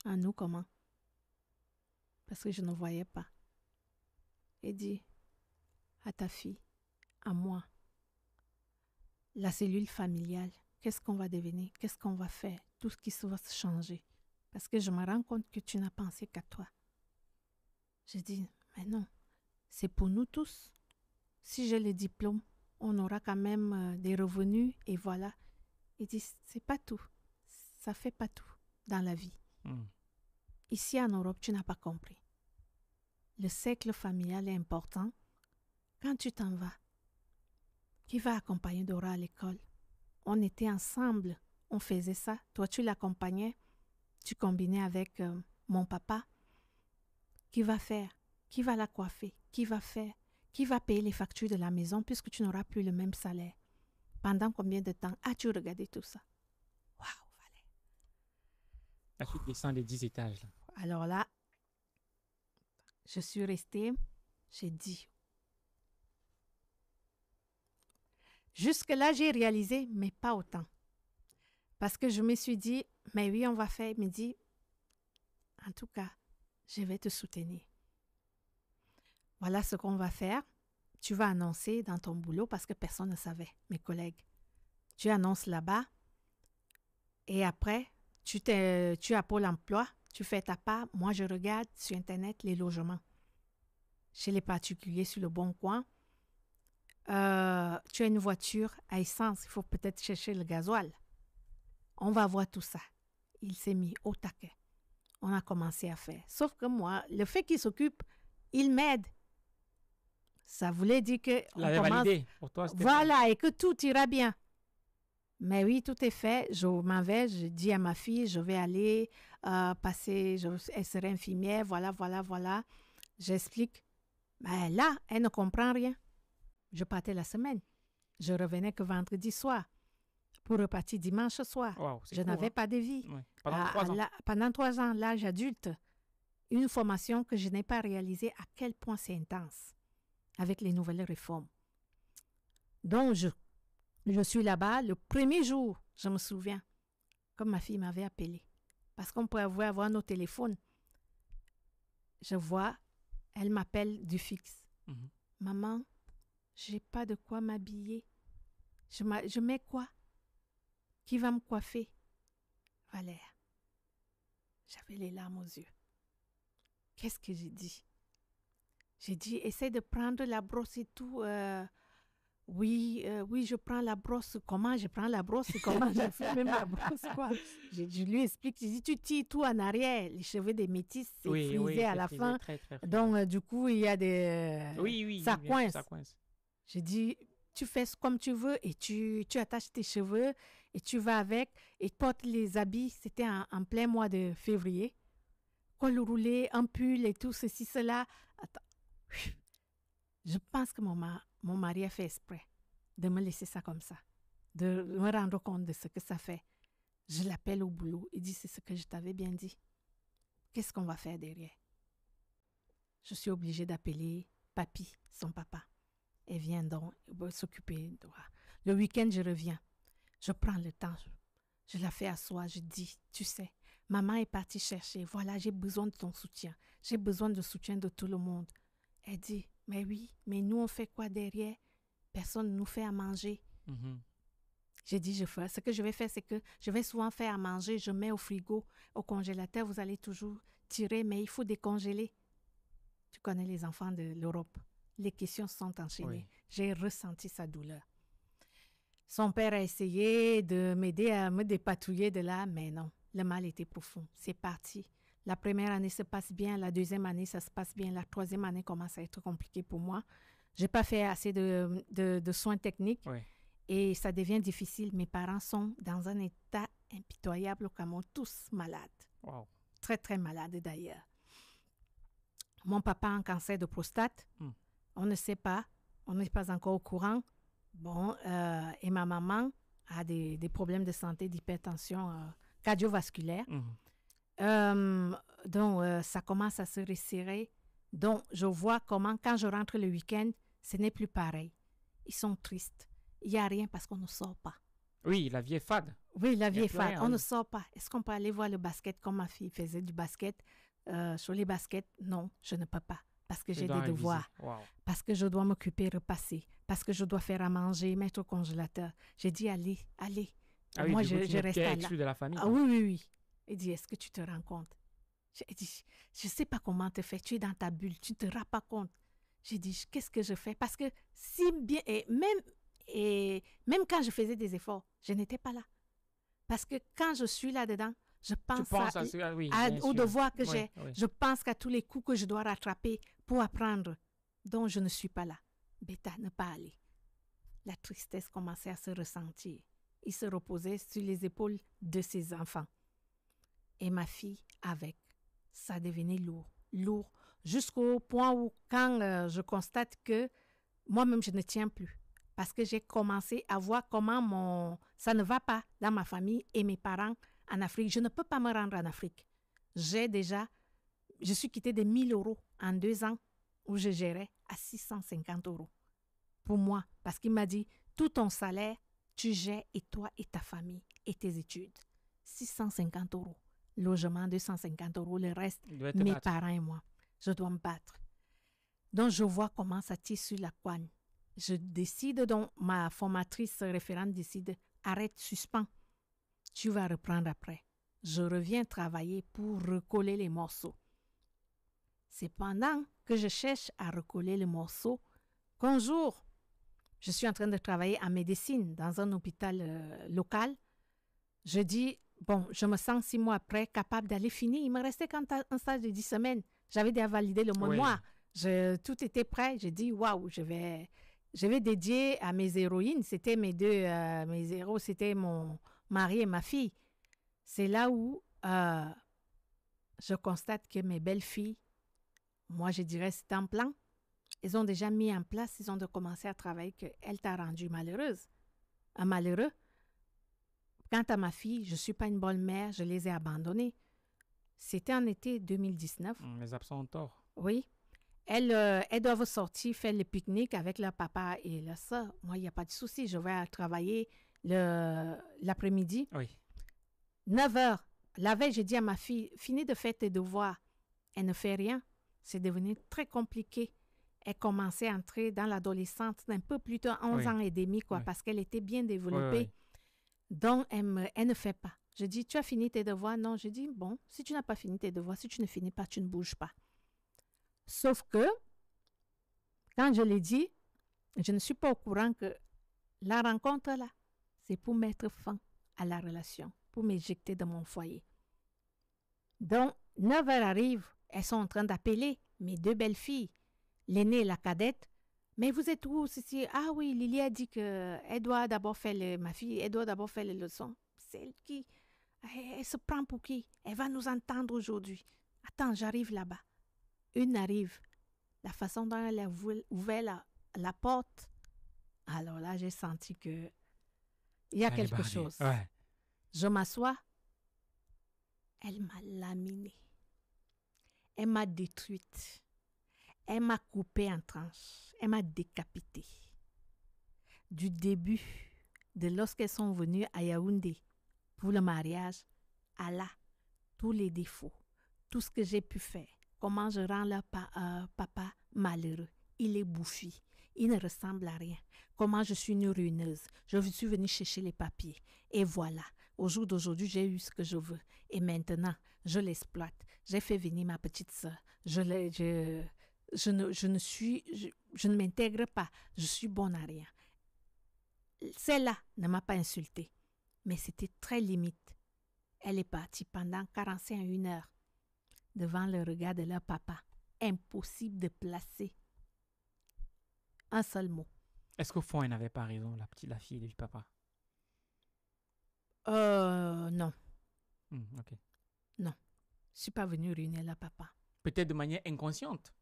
À nous comment Parce que je ne voyais pas. et dit À ta fille, à moi la cellule familiale. Qu'est-ce qu'on va devenir? Qu'est-ce qu'on va faire? Tout ce qui va se changer. Parce que je me rends compte que tu n'as pensé qu'à toi. Je dis, mais non, c'est pour nous tous. Si j'ai le diplôme, on aura quand même euh, des revenus et voilà. Il dit, c'est pas tout. Ça fait pas tout dans la vie. Hmm. Ici en Europe, tu n'as pas compris. Le cercle familial est important. Quand tu t'en vas, qui va accompagner Dora à l'école. On était ensemble, on faisait ça. Toi, tu l'accompagnais, tu combinais avec euh, mon papa. Qui va faire Qui va la coiffer Qui va faire Qui va payer les factures de la maison puisque tu n'auras plus le même salaire Pendant combien de temps as-tu regardé tout ça Waouh, les 10 étages. Alors là, je suis restée, j'ai dit Jusque-là, j'ai réalisé, mais pas autant. Parce que je me suis dit, mais oui, on va faire. Il me dit, en tout cas, je vais te soutenir. Voilà ce qu'on va faire. Tu vas annoncer dans ton boulot parce que personne ne savait, mes collègues. Tu annonces là-bas et après, tu, tu as pour emploi, tu fais ta part. Moi, je regarde sur Internet les logements. Chez les particuliers sur le bon coin, euh, tu as une voiture à essence, il faut peut-être chercher le gasoil. On va voir tout ça. Il s'est mis au taquet. On a commencé à faire. Sauf que moi, le fait qu'il s'occupe, il m'aide. Ça voulait dire que... on commence... Pour voilà, et que tout ira bien. Mais oui, tout est fait. Je m'en vais, je dis à ma fille, je vais aller euh, passer, je, elle serait infirmière, voilà, voilà, voilà. J'explique. Mais là, elle ne comprend rien je partais la semaine. Je revenais que vendredi soir pour repartir dimanche soir. je n'avais hein. pas de vie. Ah, pendant, trois ans. l'âge adulte, une formation que je n'ai pas réalisée à quel point c'est intense avec les nouvelles réformes. Donc, je, je suis là-bas le premier jour, je me souviens, comme ma fille m'avait appelé, parce qu'on pouvait avoir nos téléphones. Je vois, elle m'appelle du fixe. Mhm. Maman, j'ai pas de quoi m'habiller. Je, je mets quoi Qui va me coiffer Valère. J'avais les larmes aux yeux. Qu'est-ce que j'ai dit J'ai dit, essaie de prendre la brosse et tout. Euh, oui, euh, oui, je prends la brosse. Comment je prends la brosse Comment je fais même la brosse quoi je, lui explique. Je dis, tu tires tout en arrière. Les cheveux des métis, c'est frisé à la fin. Donc, euh, du coup, il y a des... oui, oui, ça coince. Ça coince. J'ai dit, tu fais comme tu veux et tu, attaches tes cheveux et tu vas avec et porte les habits. C'était en, plein mois de février. Col roulé, un pull et tout ceci, cela. Attends. Je pense que mon, mon mari a fait exprès de me laisser ça comme ça, de me rendre compte de ce que ça fait. Je l'appelle au boulot et dis, c'est ce que je t'avais bien dit. Qu'est-ce qu'on va faire derrière Je suis obligée d'appeler papy, son papa et viens donc s'occuper. Le week-end, je reviens. Je prends le temps. Je la fais à soi. Je dis, tu sais, maman est partie chercher. Voilà, j'ai besoin de ton soutien. J'ai besoin de soutien de tout le monde. Elle dit, mais oui, mais nous, on fait quoi derrière Personne ne nous fait à manger. Mm-hmm. J'ai dit, je fais Ce que je vais faire, c'est que je vais souvent faire à manger. Je mets au frigo, au congélateur. Vous allez toujours tirer, mais il faut décongeler. Tu connais les enfants de l'Europe les questions sont enchaînées. J'ai ressenti sa douleur. Son père a essayé de m'aider à me dépatouiller de là, mais non, le mal était profond. C'est parti. La première année se passe bien, la deuxième année ça se passe bien, la troisième année commence à être compliquée pour moi. J'ai pas fait assez de, soins techniques et ça devient difficile. Mes parents sont dans un état impitoyable au Cameroun, tous malades. Très très malades d'ailleurs. Mon papa a un cancer de prostate. Hmm on ne sait pas, on n'est pas encore au courant. Bon, euh, et ma maman a des, problèmes de santé, d'hypertension euh, cardiovasculaire. Mhm. Euh, donc, ça commence à se resserrer. Donc, je vois comment, quand je rentre le week-end, ce n'est plus pareil. Ils sont tristes. Il n'y a rien parce qu'on ne sort pas. Oui, la vie est fade. Oui, la vie est fade. on hein. ne sort pas. Est-ce qu'on peut aller voir le basket comme ma fille faisait du basket sur les baskets, non, je ne peux pas parce que j'ai des devoirs, parce que je dois m'occuper, repasser, parce que je dois faire à manger, mettre au congélateur. J'ai dit, allez, allez. Ah Moi, je, je reste à de la famille. Ah, oui, oui, oui. Il dit, est-ce que tu te rends compte? J'ai dit, je ne sais pas comment te faire. Tu es dans ta bulle, tu ne te rends pas compte. J'ai dit, qu'est-ce que je fais? Parce que si bien, et même, et même quand je faisais des efforts, je n'étais pas là. Parce que quand je suis là-dedans, je pense, à, devoirs que ah j'ai. Je pense qu'à tous les coups que je dois rattraper pour apprendre dont je ne suis pas là. Bêta ne pas aller. La tristesse commençait à se ressentir. Il se reposait sur les épaules de ses enfants. Et ma fille avec. Ça devenait lourd, lourd, jusqu'au point où quand euh, je constate que moi-même je ne tiens plus parce que j'ai commencé à voir comment mon ça ne va pas dans ma famille et mes parents en Afrique. Je ne peux pas me rendre en Afrique. J'ai déjà, je suis quitté des 1000 euros en deux ans où je gérais à 650 euros. Pour moi, parce qu'il m'a dit, tout ton salaire, tu gères et toi et ta famille et tes études. 650 euros. Logement 250 euros, le reste, mes parents et moi. Je dois me battre. Donc, je vois comment ça tire sur la coigne. Je décide, donc, ma formatrice référente décide, arrête, suspend. Tu vas reprendre après. Je reviens travailler pour recoller les morceaux. C'est pendant que je cherche à recoller le morceau qu'un jour, je suis en train de travailler en médecine dans un hôpital euh, local. Je dis, bon, je me sens six mois après capable d'aller finir. Il me restait qu'un stage de dix semaines. J'avais déjà validé le mois. tout était prêt. J'ai dit, waouh, je vais, je vais dédier à mes héroïnes. C'était mes deux, euh, mes héros, c'était mon mari et ma fille. C'est là où euh, je constate que mes belles filles moi, je dirais, c'est un plan. Ils ont déjà mis en place, ils ont commencé à travailler qu'elle t'a rendu malheureuse. Un ah, malheureux. Quant à ma fille, je ne suis pas une bonne mère, je les ai abandonnées. C'était en été 2019. Hum, les absents ont tort. Oui. Elles, euh, doivent sortir faire le pique-nique avec leur papa et leur soeur. Moi, il n'y a pas de souci. Je vais travailler l'après-midi. Oui. 9 heures. La veille, j'ai dit à ma fille, finis de faire tes devoirs. Elle ne fait rien c'est devenu très compliqué. Elle commençait à entrer dans l'adolescence d'un peu plus tôt, 11 ans et demi, quoi, parce qu'elle était bien développée. Donc, elle, ne fait pas. Je dis, tu as fini tes devoirs Non, je dis, bon, si tu n'as pas fini tes devoirs, si tu ne finis pas, tu ne bouges pas. Sauf que, quand je l'ai dit, je ne suis pas au courant que la rencontre là, c'est pour mettre fin à la relation, pour m'éjecter de mon foyer. Donc, 9 heures arrive, elles sont en train d'appeler mes deux belles filles, l'aînée et la cadette. Mais vous êtes où ceci? Ah oui, Lily a dit que doit d'abord faire ma fille, elle doit d'abord faire les leçons. Celle qui, elle, se prend pour qui Elle va nous entendre aujourd'hui. Attends, j'arrive là-bas. Une arrive. La façon dont elle a ouvert la, la porte. Alors là, j'ai senti que il y a quelque chose. Je m'assois. Elle m'a laminé. Elle m'a détruite. Elle m'a coupée en tranches. Elle m'a décapitée. Du début, de lorsqu'elles sont venues à Yaoundé pour le mariage, à Allah, tous les défauts, tout ce que j'ai pu faire, comment je rends leur euh, papa malheureux. Il est bouffi, il ne ressemble à rien. Comment je suis une ruineuse, je suis venue chercher les papiers. Et voilà, au jour d'aujourd'hui, j'ai eu ce que je veux. Et maintenant, je l'exploite, j'ai fait venir ma petite sœur. Je, je, je, ne, je ne suis, je, ne m'intègre pas. Je suis bonne à rien. Celle-là ne m'a pas insultée, mais c'était très limite. Elle est partie pendant 45 à 1 heure, devant le regard de leur papa. Impossible de placer un seul mot. Est-ce qu'au fond, elle n'avait pas raison, la, petite, la fille du papa Euh, non. Mmh, ok. Non. Je suis pas venu ruiner la papa. Peut-être de manière inconsciente.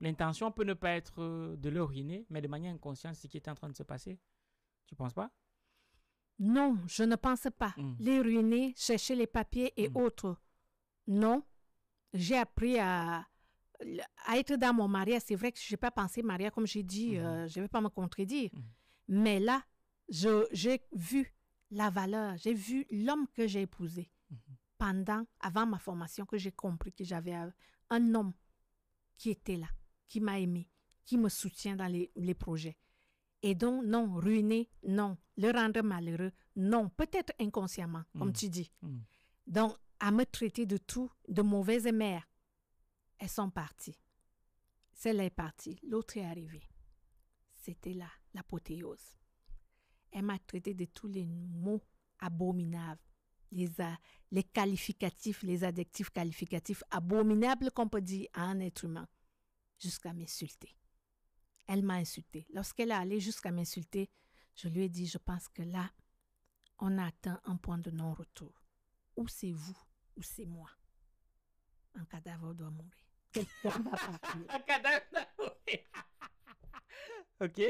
L'intention peut ne pas être euh, de le ruiner, mais de manière inconsciente, ce qui est en train de se passer. Tu penses pas Non, je ne pense pas. Hmm. Les ruiner, chercher les papiers et hmm. autres. Non, j'ai appris à, être dans mon mariage. C'est vrai que je n'ai pas pensé Maria, comme j'ai dit, hmm. euh, je ne vais pas me contredire. Mais là, j'ai vu la valeur, j'ai vu l'homme que j'ai épousé pendant, avant ma formation, que j'ai compris que j'avais un homme qui était là, qui m'a aimé, qui me soutient dans les, projets. Et donc, non, ruiner, non. Le rendre malheureux, non. Peut-être inconsciemment, comme mm. tu dis. Mm. Donc, à me traiter de tout, de mauvaise mère, elles sont parties. Celle-là est partie, l'autre est arrivée. C'était là l'apothéose. Elle m'a traité de tous les mots abominables, les, les qualificatifs, les adjectifs qualificatifs abominables qu'on peut dire à un être humain, jusqu'à m'insulter. Elle m'a insulté. Lorsqu'elle est allée jusqu'à m'insulter, je lui ai dit, je pense que là, on a atteint un point de non-retour. Ou c'est vous, ou c'est moi. Un cadavre doit mourir. un cadavre doit mourir. OK.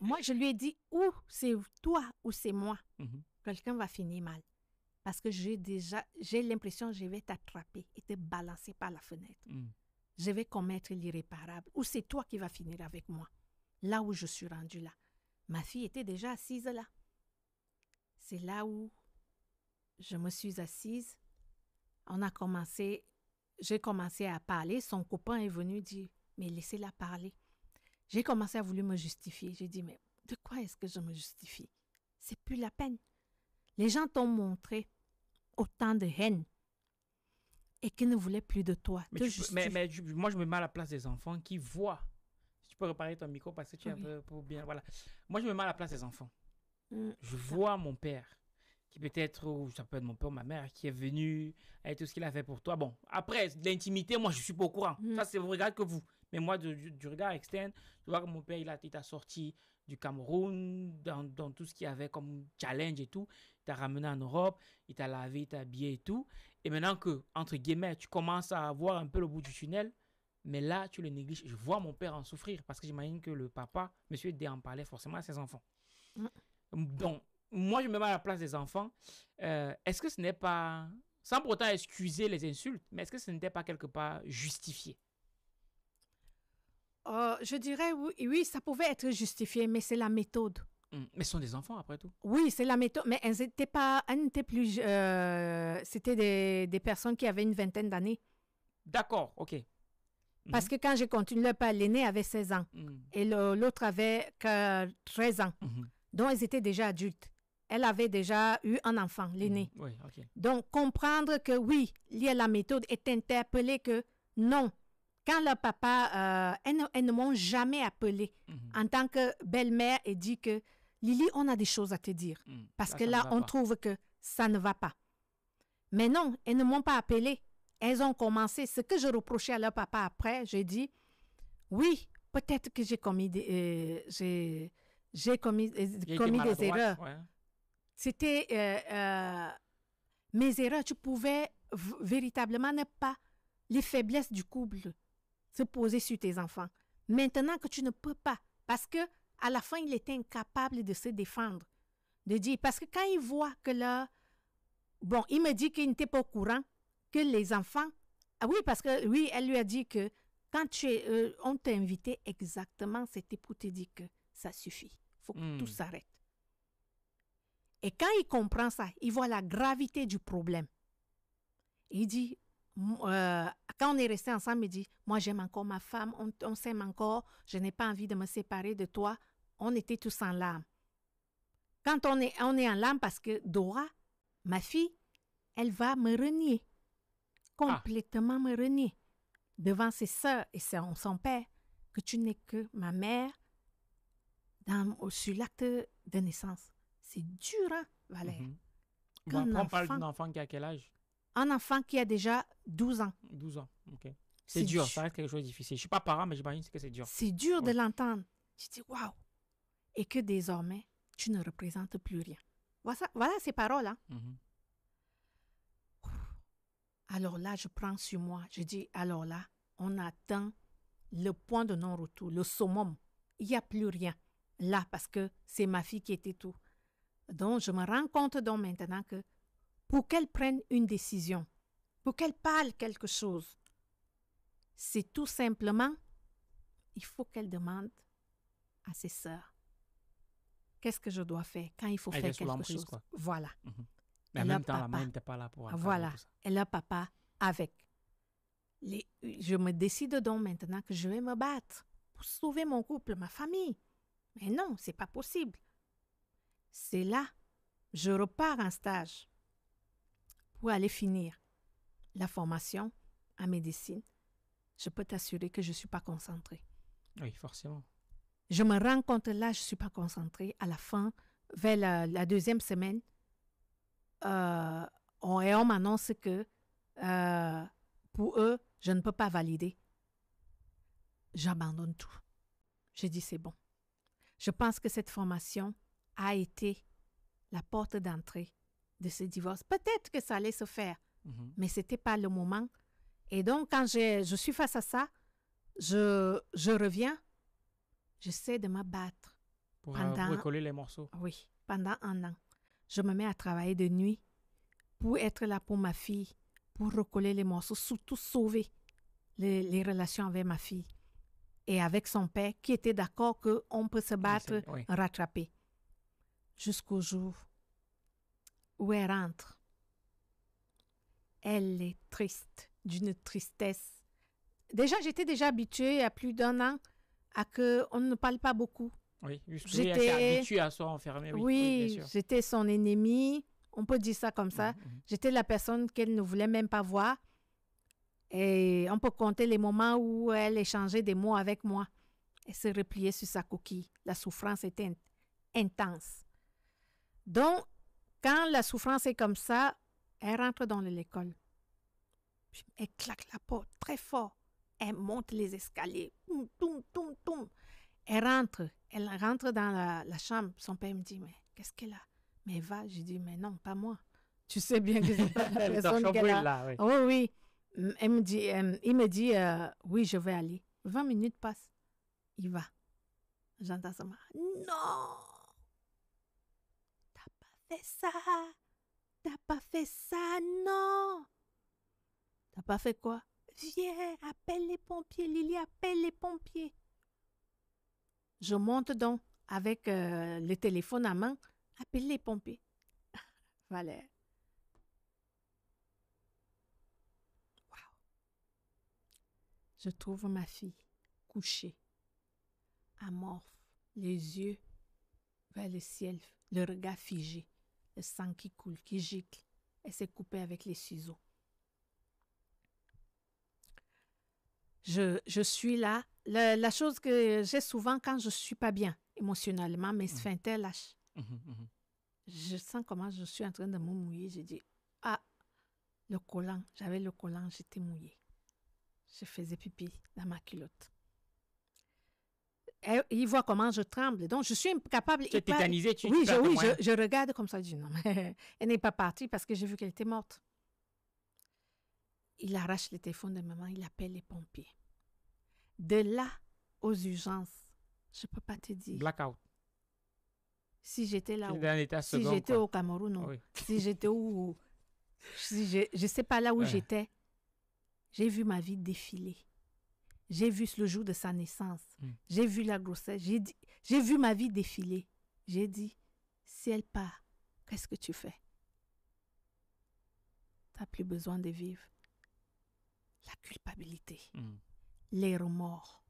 moi, je lui ai dit, ou c'est toi, ou c'est moi. Mm-hmm. Quelqu'un va finir mal parce que j'ai déjà, j'ai l'impression que je vais t'attraper et te balancer par la fenêtre. Hmm. Je vais commettre l'irréparable ou c'est toi qui vas finir avec moi, là où je suis rendue là. Ma fille était déjà assise là. C'est là où je me suis assise. On a commencé, j'ai commencé à parler. Son copain est venu dire, mais laissez-la parler. J'ai commencé à vouloir me justifier. J'ai dit, mais de quoi est-ce que je me justifie? C'est plus la peine. Les gens t'ont montré autant de haine et qui ne voulait plus de toi. Mais, moi, je me mets à la place des enfants qui voient. Si tu peux réparer ton micro parce que tu es un peu pour bien. Voilà. Moi, je me mets à la place des enfants. Mm. Je vois mon père, qui peut-être, ou ça peut être mon père ma mère, qui est venu avec tout ce qu'il a fait pour toi. Bon, après, l'intimité, moi, je suis pas au courant. Mm. Ça, c'est vous regard que vous. Mais moi, du, regard externe, je vois que mon père, il a, été sorti du Cameroun, dans, dans tout ce qu'il avait comme challenge et tout t'a ramené en Europe, il t'a lavé, il t'a habillé et tout. Et maintenant que, entre guillemets, tu commences à voir un peu le bout du tunnel, mais là, tu le négliges. Je vois mon père en souffrir parce que j'imagine que le papa, monsieur D, en parlait forcément à ses enfants. Mm. Donc, moi, je me mets à la place des enfants. Euh, est-ce que ce n'est pas, sans pour autant excuser les insultes, mais est-ce que ce n'était pas quelque part justifié euh, Je dirais oui, oui, ça pouvait être justifié, mais c'est la méthode. Mm. Mais ce sont des enfants, après tout. Oui, c'est la méthode. Mais elles n'étaient pas, elles n'étaient plus, euh, c'était des, des, personnes qui avaient une vingtaine d'années. D'accord, ok. Parce mm-hmm. que quand je continue, le pas, l'aîné avait 16 ans mm. et l'autre avait que 13 ans. Mm-hmm. Donc, elles étaient déjà adultes. Elle avait déjà eu un enfant, l'aîné. Mm. Oui, Donc, comprendre que oui, lié à la méthode est interpellé que non, quand leur papa, euh, elles, ne, m'ont jamais appelé mm-hmm. en tant que belle-mère et dit que Lili, on a des choses à te dire. Hmm, parce que là, on trouve que ça ne va pas. Mais non, elles ne m'ont pas appelé. Elles ont commencé. Ce que je reprochais à leur papa après, j'ai dit, oui, peut-être que j'ai commis des, euh, j'ai, commis, euh, erreurs. C'était euh, mes erreurs. Tu pouvais véritablement ne pas les faiblesses du couple se poser sur tes enfants. Maintenant que tu ne peux pas, parce que à la fin, il était incapable de se défendre, de dire, parce que quand il voit que là, bon, il me dit qu'il n'était pas au courant, que les enfants, ah oui, parce que oui, elle lui a dit que quand tu es, euh, on t'a invité exactement, c'était pour te dire que ça suffit, faut que tout hmm. s'arrête. Et quand il comprend ça, il voit la gravité du problème. Il dit, euh, quand on est resté ensemble, il dit, moi j'aime encore ma femme, on, s'aime encore, je n'ai pas envie de me séparer de toi. On était tous en larmes. Quand on est, on est en larmes parce que Dora, ma fille, elle va me renier, complètement me renier, devant ses soeurs et son, père, que tu n'es que ma mère dans, sur l'acte de naissance. C'est dur, hein, Valère. Mm-hmm. on, parle enfant qui a quel âge un enfant qui a déjà 12 ans. 12 ans, ok. C'est dur, ça reste quelque chose de difficile. Je suis pas parent, mais j'imagine que c'est dur. C'est dur de l'entendre. Je dis, waouh! Et que désormais, tu ne représentes plus rien. Voilà, voilà ces paroles. là hein. mhm. Alors là, je prends sur moi. Je dis, alors là, on atteint le point de non-retour, le summum. Il n'y a plus rien là parce que c'est ma fille qui était tout. Donc, je me rends compte donc maintenant que pour qu'elle prenne une décision, pour qu'elle parle quelque chose. C'est tout simplement, il faut qu'elle demande à ses sœurs, qu'est-ce que je dois faire quand il faut faire quelque chose. Voilà. Mhm. Mais en même temps, la la n'était pas là pour Voilà. Et le papa, avec. je me décide donc maintenant que je vais me battre pour sauver mon couple, ma famille. Mais non, c'est pas possible. C'est là, je repars en stage pour aller finir la formation en médecine, je peux t'assurer que je ne suis pas concentrée. Oui, forcément. Je me rends compte là, je ne suis pas concentrée. À la fin, vers la, deuxième semaine, euh, on, m'annonce que euh, pour eux, je ne peux pas valider. J'abandonne tout. Je dis c'est bon. Je pense que cette formation a été la porte d'entrée de ce divorce. Peut-être que ça allait se faire, mhm. mais ce n'était pas le moment. Et donc, quand je, je suis face à ça, je, je reviens, j'essaie de m'abattre. Pour euh, recoller les morceaux. Oui, pendant un an. Je me mets à travailler de nuit pour être là pour ma fille, pour recoller les morceaux, surtout sauver les, relations avec ma fille et avec son père qui était d'accord qu'on peut se battre, rattraper. Jusqu'au jour où elle rentre. Elle est triste, d'une tristesse. Déjà, j'étais déjà habituée à plus d'un an à que on ne parle pas beaucoup. Oui, j'étais habituée à se renfermer. Oui, j'étais son ennemi. On peut dire ça comme ça. Mm-hmm. J'étais la personne qu'elle ne voulait même pas voir. Et on peut compter les moments où elle échangeait des mots avec moi. et se repliait sur sa coquille. La souffrance était intense. Donc, quand la souffrance est comme ça, elle rentre dans l'école. Elle claque la porte très fort. Elle monte les escaliers. Elle rentre. Elle rentre dans la, chambre. Son père me dit, mais qu'est-ce qu'elle a? Mais va. J'ai dit, mais non, pas moi. Tu sais bien que c'est pas la personne qu'elle a. oui. oui. Elle me dit, euh, il me dit, euh, oui, je vais aller. 20 minutes passent. Il va. J'entends ça. Non! Fais ça. T'as pas fait ça, non. T'as pas fait quoi Viens, appelle les pompiers, Lily, appelle les pompiers. Je monte donc avec euh, le téléphone à main, appelle les pompiers. Valère. Wow. Je trouve ma fille couchée, amorphe, les yeux vers le ciel, le regard figé le sang qui coule, qui gicle, et s'est coupé avec les ciseaux. Je, suis là. La, chose que j'ai souvent quand je ne suis pas bien émotionnellement, mes mm. sphincters lâchent. Mm-hmm, mm-hmm. Je sens comment je suis en train de me mouiller. J'ai dit, ah, le collant, j'avais le collant, j'étais mouillée. Je faisais pipi dans ma culotte. Eh, il voit comment je tremble. Donc, je suis incapable. Tu es tétanisée, tu Oui, je, oui je, regarde comme ça, je non, elle n'est pas partie parce que j'ai vu qu'elle était morte. Il arrache le téléphone de maman, il appelle les pompiers. De là aux urgences, je ne peux pas te dire. Blackout. Si j'étais là si j'étais au Cameroun, non. si j'étais où, je ne sais pas là où j'étais, j'ai vu ma vie défiler. J'ai vu le jour de sa naissance. Mm. J'ai vu la grossesse. J'ai j'ai vu ma vie défiler. J'ai dit, si elle part, qu'est-ce que tu fais tu T'as plus besoin de vivre. La culpabilité, mm. les remords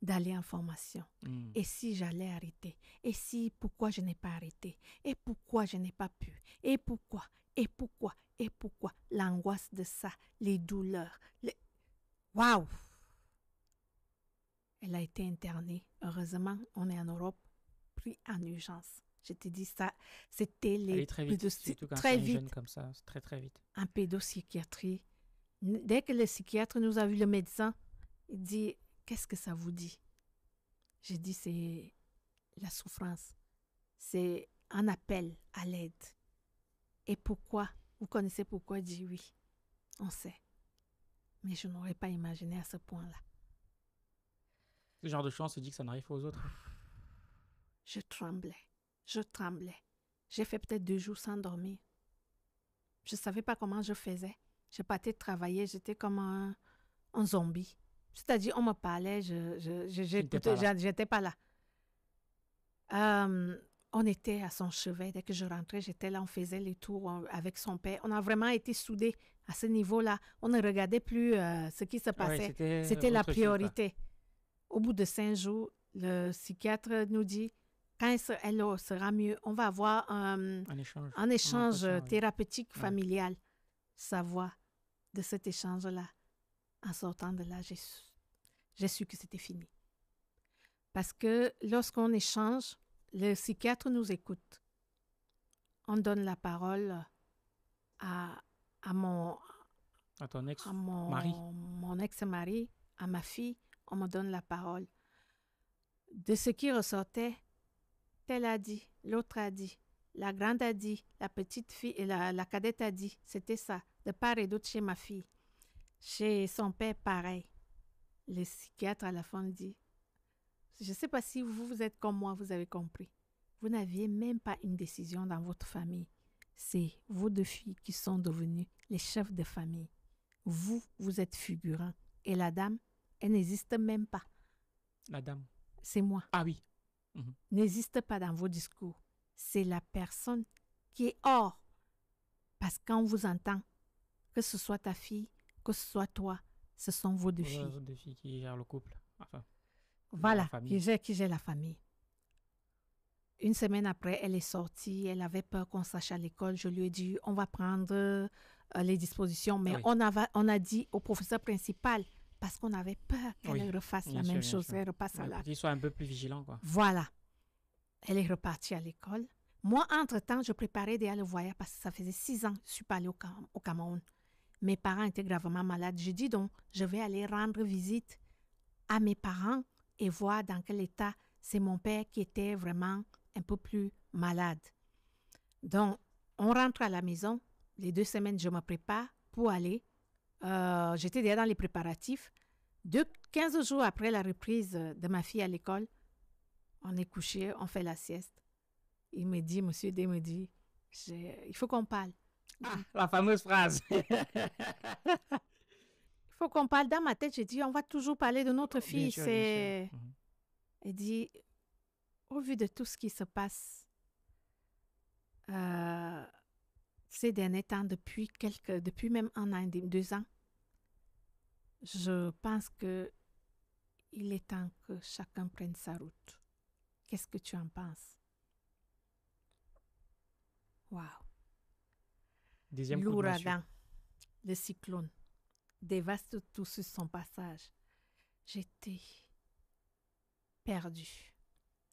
d'aller en formation. Mm. Et si j'allais arrêter Et si pourquoi je n'ai pas arrêté Et pourquoi je n'ai pas pu Et pourquoi Et pourquoi Et pourquoi L'angoisse de ça, les douleurs. Waouh elle a été internée. Heureusement, on est en Europe, pris en urgence. Je te dit ça, c'était les... très vite, très comme ça, très très vite. En pédopsychiatrie, dès que le psychiatre nous a vu le médecin, il dit, qu'est-ce que ça vous dit J'ai dit, c'est la souffrance. C'est un appel à l'aide. Et pourquoi Vous connaissez pourquoi Il dit oui. On sait. Mais je n'aurais pas imaginé à ce point-là. Ce genre de on se dit que ça n'arrive pas aux autres. Je tremblais. Je tremblais. J'ai fait peut-être deux jours sans dormir. Je ne savais pas comment je faisais. Je partais travailler, j'étais comme un, zombie. C'est-à-dire, on me parlait, je j'étais je, pas, là. Euh, on était à son chevet. Dès que je rentrais, j'étais là, on faisait les tours avec son père. On a vraiment été soudés à ce niveau-là. On ne regardait plus euh, ce qui se passait. C'était la priorité. Au bout de cinq jours, le psychiatre nous dit quand elle sera mieux, on va avoir euh, un, échange, thérapeutique familial. Sa voix de cet échange-là, en sortant de là, j'ai su, su que c'était fini. Parce que lorsqu'on échange, le psychiatre nous écoute. On donne la parole à, à mon, à ton ex-mari. Mon, mon ex-mari, à ma fille, on me donne la parole. De ce qui ressortait, tel a dit, l'autre a dit, la grande a dit, la petite fille et la, cadette a dit. C'était ça, de part et d'autre chez ma fille. Chez son père, pareil. Le psychiatre à la fin dit, je ne sais pas si vous, vous êtes comme moi, vous avez compris. Vous n'aviez même pas une décision dans votre famille. C'est vos deux filles qui sont devenues les chefs de famille. Vous, vous êtes figurant. Et la dame, elle n'existe même pas. Madame, C'est moi. Ah oui. Mhm. N'existe pas dans vos discours. C'est la personne qui est hors. Parce qu'on vous entend, que ce soit ta fille, que ce soit toi, ce sont vos deux filles. vos deux filles qui gèrent le couple. voilà, qui gèrent, la famille. Une semaine après, elle est sortie, elle avait peur qu'on sache à l'école. Je lui ai dit, on va prendre euh, les dispositions, mais on, on a dit au professeur principal, parce qu'on avait peur qu'elle refasse la même chose, qu'elle repasse à la... un peu plus vigilant Voilà. Elle est repartie à l'école. Moi, entre-temps, je préparais déjà le voyage parce que ça faisait six ans que je suis pas allée au, au Cameroun. Mes parents étaient gravement malades. Je dis donc, je vais aller rendre visite à mes parents et voir dans quel état c'est mon père qui était vraiment un peu plus malade. Donc, on rentre à la maison. Les deux semaines, je me prépare pour aller euh, j'étais déjà dans les préparatifs. Deux, 15 jours après la reprise de ma fille à l'école, on est couché, on fait la sieste. Il me dit, Monsieur D me dit, il faut qu'on parle. Ah, la fameuse phrase. il faut qu'on parle. Dans ma tête, j'ai dit, on va toujours parler de notre fille. C'est. Il mhm. dit, au vu de tout ce qui se passe, euh, ces derniers temps, depuis, quelques, depuis même un an, deux ans, je pense que il est temps que chacun prenne sa route. Qu'est-ce que tu en penses? Waouh! L'ouragan, le cyclone, dévaste tout sur son passage. J'étais perdue,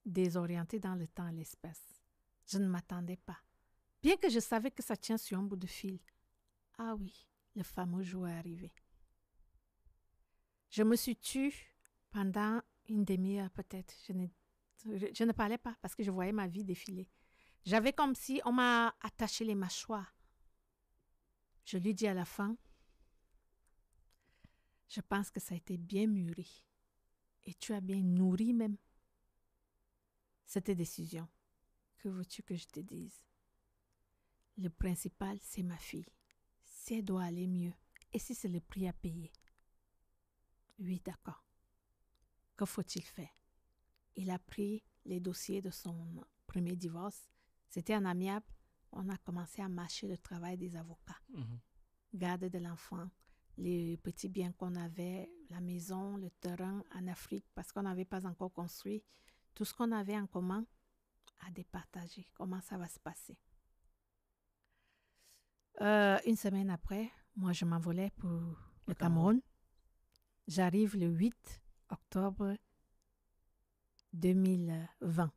désorientée dans le temps et l'espace. Je ne m'attendais pas. Bien que je savais que ça tient sur un bout de fil. Ah oui, le fameux jour est arrivé. Je me suis tue pendant une demi-heure peut-être. Je, je, ne parlais pas parce que je voyais ma vie défiler. J'avais comme si on m'a attaché les mâchoires. Je lui dis à la fin, je pense que ça a été bien mûri et tu as bien nourri même cette décision. Que veux-tu que je te dise le principal, c'est ma fille. Ça doit aller mieux, et si c'est le prix à payer Oui, d'accord. Que faut-il faire Il a pris les dossiers de son premier divorce. C'était un amiable. On a commencé à mâcher le travail des avocats. Mhm. Garde de l'enfant, les petits biens qu'on avait, la maison, le terrain en Afrique, parce qu'on n'avait pas encore construit. Tout ce qu'on avait en commun à départager. Comment ça va se passer euh, une semaine après, moi, je m'envolais pour le, Cameroun. J'arrive le 8 octobre 2020.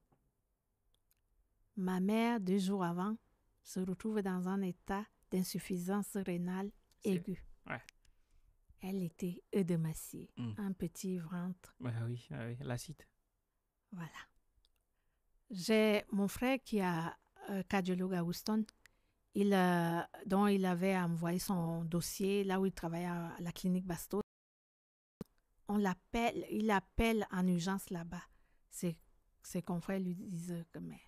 Ma mère, deux jours avant, se retrouve dans un état d'insuffisance rénale aiguë. Elle était eudemaciée, hmm. un petit ventre. Bah oui, bah oui, l'acide. Voilà. J'ai mon frère qui a euh, cardiologue à Houston, il, euh, dont il avait envoyé son dossier là où il travaillait à la clinique Basto. On l'appelle, il appelle en urgence là-bas. Ses, ses confrères lui disent Mais,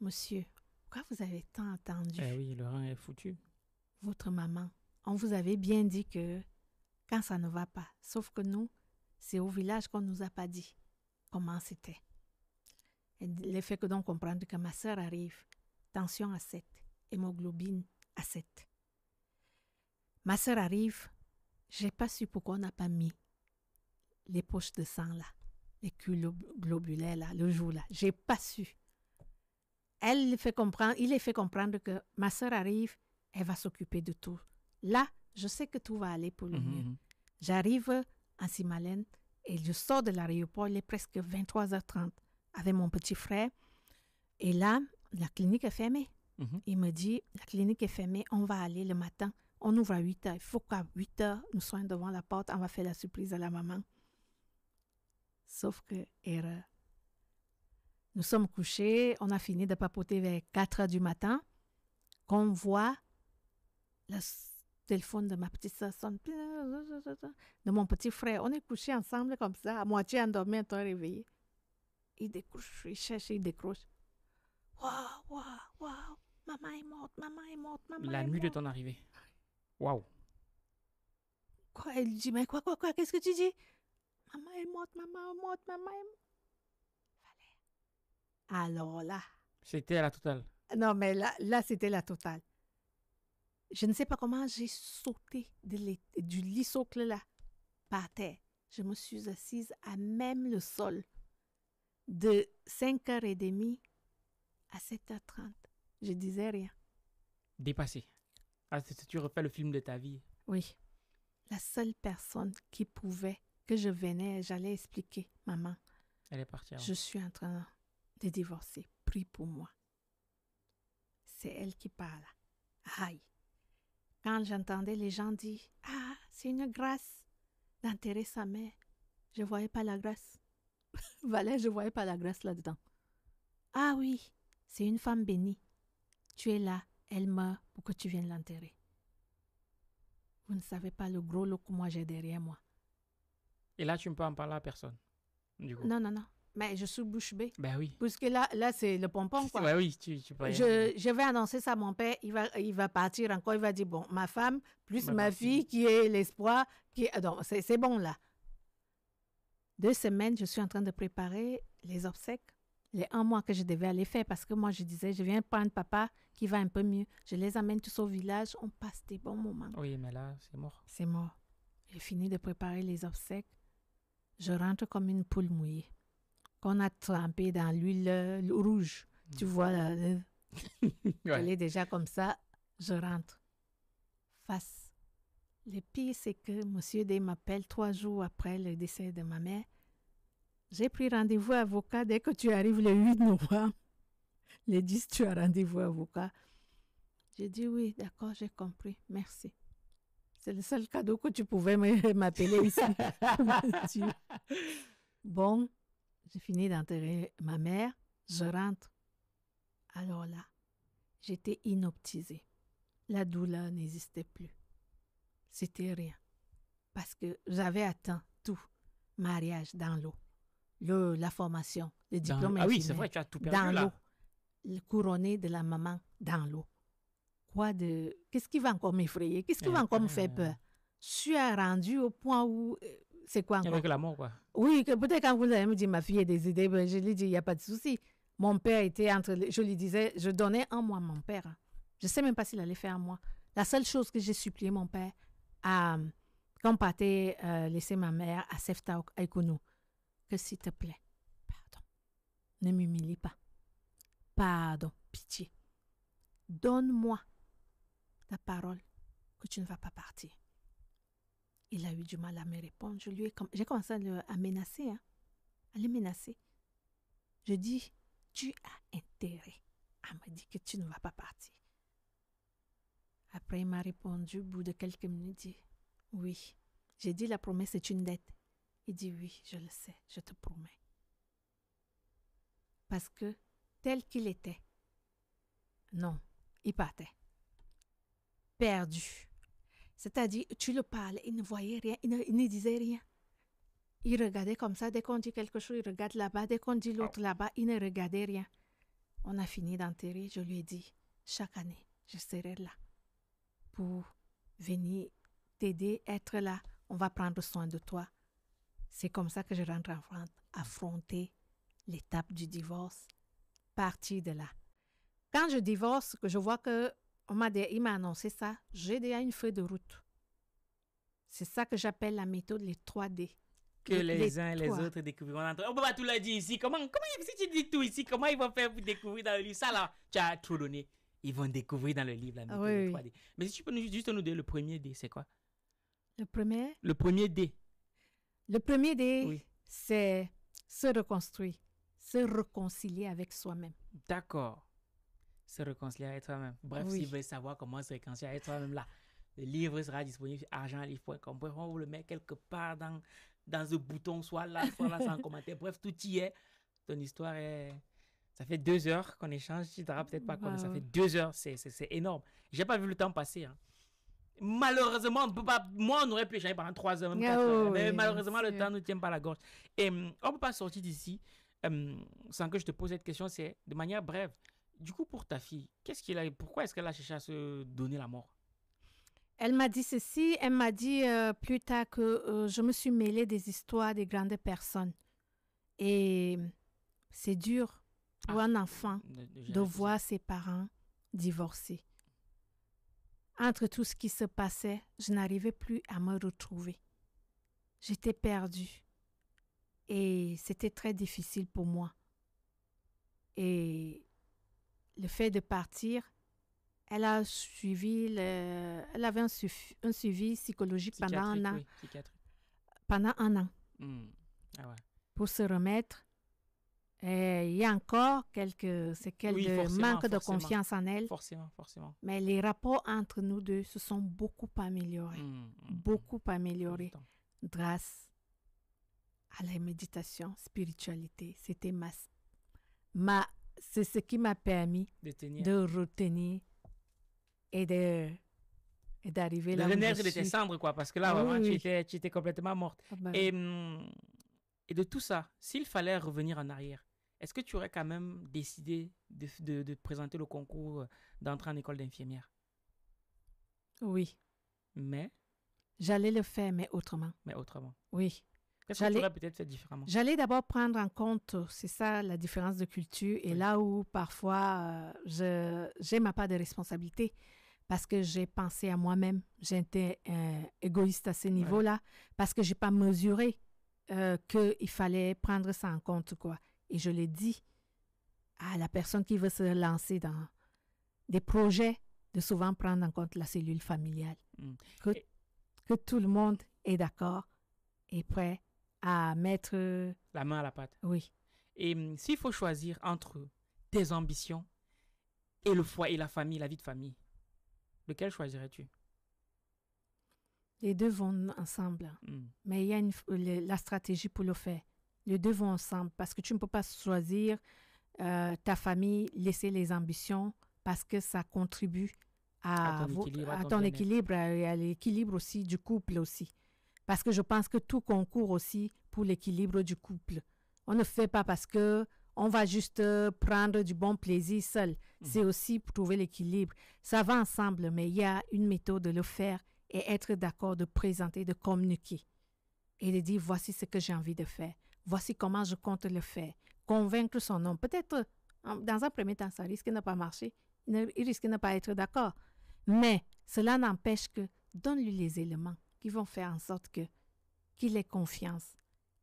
monsieur, pourquoi vous avez tant attendu Eh oui, le est foutu. Votre maman, on vous avait bien dit que quand ça ne va pas, sauf que nous, c'est au village qu'on ne nous a pas dit comment c'était. L'effet que donc comprendre que ma soeur arrive, tension à sept hémoglobine à 7 Ma sœur arrive, j'ai pas su pourquoi on n'a pas mis les poches de sang là, les culs globulaires là, le jour là. J'ai pas su. Elle fait comprendre, il les fait comprendre que ma sœur arrive, elle va s'occuper de tout. Là, je sais que tout va aller pour le mhm, mieux. Mhm. J'arrive en Simalène et je sors de l'aéroport, il est presque 23h30 avec mon petit frère. Et là, la clinique est fermée. Mhm. Il me dit, la clinique est fermée, on va aller le matin. On ouvre à 8 heures. Il faut qu'à 8 heures, nous soyons devant la porte. On va faire la surprise à la maman. Sauf que, erreur. Nous sommes couchés, on a fini de papoter vers 4 heures du matin. Qu'on voit le téléphone de ma petite soeur sonne, de mon petit frère. On est couchés ensemble comme ça, à moitié endormi, à temps réveillé. Il décroche, il cherche, il décroche. Waouh, waouh, waouh, Maman est morte, maman est morte, maman La nuit de ton arrivée. Waouh. Quoi Elle dit Mais quoi, quoi, quoi Qu'est-ce que tu dis Maman est morte, maman est morte, maman est morte. Alors là. C'était la totale. Non, mais là, là c'était la totale. Je ne sais pas comment j'ai sauté du lit socle là, par terre. Je me suis assise à même le sol. De 5h30 à 7h30, je disais rien. Dépassé. Ah, tu refais le film de ta vie. Oui. La seule personne qui pouvait que je venais, j'allais expliquer, maman. Elle est partie. Je suis en train de divorcer. Prie pour moi. C'est elle qui parle. Aïe. Quand j'entendais les gens dire Ah, c'est une grâce d'enterrer sa mère, je voyais pas la grâce. Valais, je voyais pas la grâce là-dedans. Ah oui, c'est une femme bénie tu es là, elle meurt pour que tu viennes l'enterrer. Vous ne savez pas le gros lot que moi j'ai derrière moi. Et là, tu ne peux en parler à personne. Du coup. Non, non, non. Mais je suis bouche bée. Ben oui. Parce que là, là c'est le pompon, quoi. Ben oui, tu, tu je, je, vais annoncer ça à mon père. Il va, il va partir encore. Il va dire, bon, ma femme, plus ma, fille, qui est l'espoir, qui est... c'est bon, là. Deux semaines, je suis en train de préparer les obsèques les un mois que je devais aller faire parce que moi je disais je viens prendre papa qui va un peu mieux. Je les amène tous au village, on passe des bons moments. Oui, mais là c'est mort. C'est mort. J'ai fini de préparer les obsèques. Je rentre comme une poule mouillée qu'on a trempé dans l'huile euh, rouge. Mm. Tu vois, euh, elle est déjà comme ça. Je rentre. Face. Le pire, c'est que Monsieur D m'appelle trois jours après le décès de ma mère j'ai pris rendez-vous avocat dès que tu arrives le 8 novembre. Le 10, tu as rendez-vous avocat. J'ai dit oui, d'accord, j'ai compris. Merci. C'est le seul cadeau que tu pouvais m'appeler ici. bon, j'ai fini d'enterrer ma mère. Je rentre. Alors là, j'étais inoptisée. La douleur n'existait plus. C'était rien. Parce que j'avais atteint tout. Mariage dans l'eau la formation, le diplôme dans, Ah oui, c'est vrai, tu as tout perdu dans là. Le couronné de la maman dans l'eau. Quoi de... Qu'est-ce qui va encore m'effrayer? Qu'est-ce qui va encore me faire peur? Je suis rendu au point où... Euh, c'est quoi encore? Avec que quoi. Oui, peut-être quand vous allez me dire, ma fille a des idées, je lui dis, il n'y a pas de souci. Mon père était entre... Les, je lui disais, je donnais en moi mon père. Je ne sais même pas s'il allait faire moi. La seule chose que j'ai supplié mon père à quand partait euh, laisser ma mère à Seftauk, à Ikounou, que s'il te plaît, pardon, ne m'humilie pas. Pardon, pitié. Donne-moi ta parole que tu ne vas pas partir. Il a eu du mal à me répondre. Je lui ai j'ai commencé à, le, menacer, hein, à le menacer. Je dis, tu as intérêt à me dire que tu ne vas pas partir. Après, il m'a répondu au bout de quelques minutes, dit, oui, j'ai dit la promesse est une dette. Il dit oui, je le sais, je te promets. Parce que tel qu'il était, non, il partait. Perdu. C'est-à-dire, tu le parles, il ne voyait rien, il ne, il ne disait rien. Il regardait comme ça, dès qu'on dit quelque chose, il regarde là-bas, dès qu'on dit l'autre là-bas, il ne regardait rien. On a fini d'enterrer, je lui ai dit, chaque année, je serai là pour venir t'aider, être là, on va prendre soin de toi, c'est comme ça que je rentre en France, affronter l'étape du divorce, partir de là. Quand je divorce, que je vois que on m'a dit, il m'a annoncé ça, j'ai déjà une feuille de route. C'est ça que j'appelle la méthode les 3D. Que les, uns et les autres découvriront On On peut pas tout leur dire ici. Comment, comment, si tu dis tout ici, comment ils vont faire pour découvrir dans le livre Ça là, tu as trop donné. Ils vont découvrir dans le livre la méthode oui, 3D. Mais si tu peux juste nous dire le premier D, c'est quoi Le premier Le premier D. Le premier des, c'est se reconstruire, se réconcilier avec soi-même. D'accord. Se réconcilier avec soi-même. Bref, si vous voulez savoir comment se réconcilier avec soi-même, là, le livre sera disponible sur argentlivre.com. Bref, on vous le met quelque part dans, dans ce bouton, soit là, soit là, sans commentaire. Bref, tout y est. Ton histoire est. Ça fait deux heures qu'on échange. Tu ne peut-être pas wow. mais Ça fait deux heures. C'est énorme. J'ai pas vu le temps passer. Hein. Malheureusement, on peut pas... moi, on aurait pu échanger pendant 3 heures, ah mais malheureusement, le temps ne tient pas la gorge. Et hum, on ne peut pas sortir d'ici hum, sans que je te pose cette question. C'est de manière brève. Du coup, pour ta fille, qu'est-ce a, pourquoi est-ce qu'elle a cherché à se donner la mort Elle m'a dit ceci. Elle m'a dit euh, plus tard que euh, je me suis mêlée des histoires des grandes personnes. Et hum, c'est dur pour ah, un enfant de, de voir ses parents divorcer. Entre tout ce qui se passait, je n'arrivais plus à me retrouver. J'étais perdue et c'était très difficile pour moi. Et le fait de partir, elle a suivi, le, elle avait un, suivi, psychologique pendant un an. pendant un an. Hmm. Ah pour se remettre euh, il y a encore quelques de manque de confiance en elle. Forcément, forcément. Mais les rapports entre nous deux se sont beaucoup améliorés. Mm, mm, mm. beaucoup améliorés grâce à la méditation, spiritualité. C'était ma, c'est ce qui m'a permis de retenir et de d'arriver là. De renaître de tes quoi, parce que là, vraiment, Tu, étais, complètement morte. Ah ben et, hum, et de tout ça, s'il fallait revenir en arrière, est-ce que tu aurais quand même décidé de, présenter le concours euh, d'entrer en école d'infirmière Oui. Mais J'allais le faire, mais autrement. Mais autrement. Oui. Qu'est-ce que tu peut-être fait différemment J'allais d'abord prendre en compte, euh, c'est ça la différence de culture, et là où parfois euh, j'ai ma part de responsabilité parce que j'ai pensé à moi-même. J'étais égoïste à ce niveau-là, parce que je n'ai pas mesuré qu'il fallait prendre ça en compte, quoi et je le dis à la personne qui veut se lancer dans des projets, de souvent prendre en compte la cellule familiale. Mm. Que, tout le monde est d'accord et prêt à mettre... Euh, la main à la pâte. Oui. Et mm, s'il faut choisir entre tes ambitions et le foie et la famille, la vie de famille, lequel choisirais-tu Les deux vont ensemble. Mm. Mais il y a une, la stratégie pour le faire. Les deux vont ensemble parce que tu ne peux pas choisir euh, ta famille, laisser les ambitions parce que ça contribue à, ton, équilibre, et à l'équilibre aussi du couple aussi. Parce que je pense que tout concourt aussi pour l'équilibre du couple. On ne fait pas parce que on va juste euh, prendre du bon plaisir seul. Mmh. C'est aussi pour trouver l'équilibre. Ça va ensemble, mais il y a une méthode de le faire et être d'accord de présenter, de communiquer et de dire voici ce que j'ai envie de faire voici comment je compte le faire. Convaincre son homme. Peut-être, dans un premier temps, ça risque de ne pas marcher. Il, risque de ne pas être d'accord. Mais cela n'empêche que donne-lui les éléments qui vont faire en sorte que qu'il ait confiance,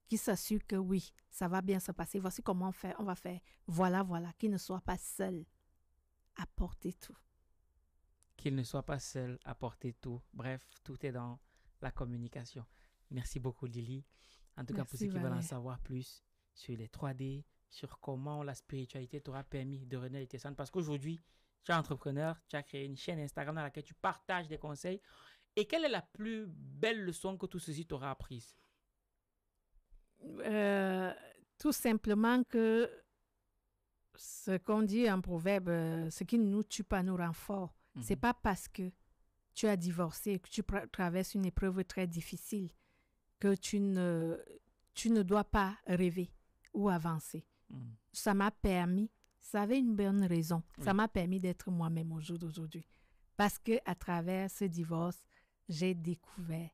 qu'il s'assure que oui, ça va bien se passer. Voici comment on, on va faire. Voilà, voilà, qu'il ne soit pas seul à porter tout. Qu'il ne soit pas seul à porter tout. Bref, tout est dans la communication. Merci beaucoup, Lily. En tout cas, pour ceux qui veulent en savoir plus sur les 3D, sur comment la spiritualité t'aura permis de renaître tes centres. Parce qu'aujourd'hui, tu es entrepreneur, tu as créé une chaîne Instagram dans laquelle tu partages des conseils. Et quelle est la plus belle leçon que tout ceci t'aura apprise euh, Tout simplement que ce qu'on dit en proverbe, ce qui ne nous tue pas nous rend fort. C'est mhm. pas parce que tu as divorcé que tu traverses une épreuve très difficile que tu ne, tu ne dois pas rêver ou avancer. Hmm. Ça m'a permis, ça avait une bonne raison, ça m'a permis d'être moi-même au jour d'aujourd'hui. Parce que à travers ce divorce, j'ai découvert,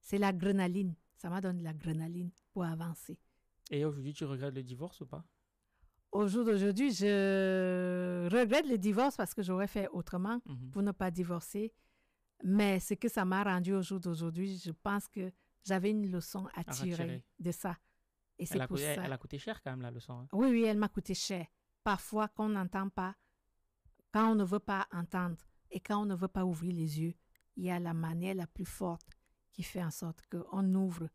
c'est la grenaline, ça m'a donné la grenaline pour avancer. Et aujourd'hui, tu regrettes le divorce ou pas Au jour d'aujourd'hui, je regrette le divorce parce que j'aurais fait autrement mhm. pour ne pas divorcer. Mais ce que ça m'a rendu au jour d'aujourd'hui, je pense que j'avais une leçon à, tirer, de ça. Et c'est pour ça. Elle a coûté cher quand même, la leçon. Hein. Oui, oui, elle m'a coûté cher. Parfois, quand on n'entend pas, quand on ne veut pas entendre et quand on ne veut pas ouvrir les yeux, il y a la manière la plus forte qui fait en sorte qu'on ouvre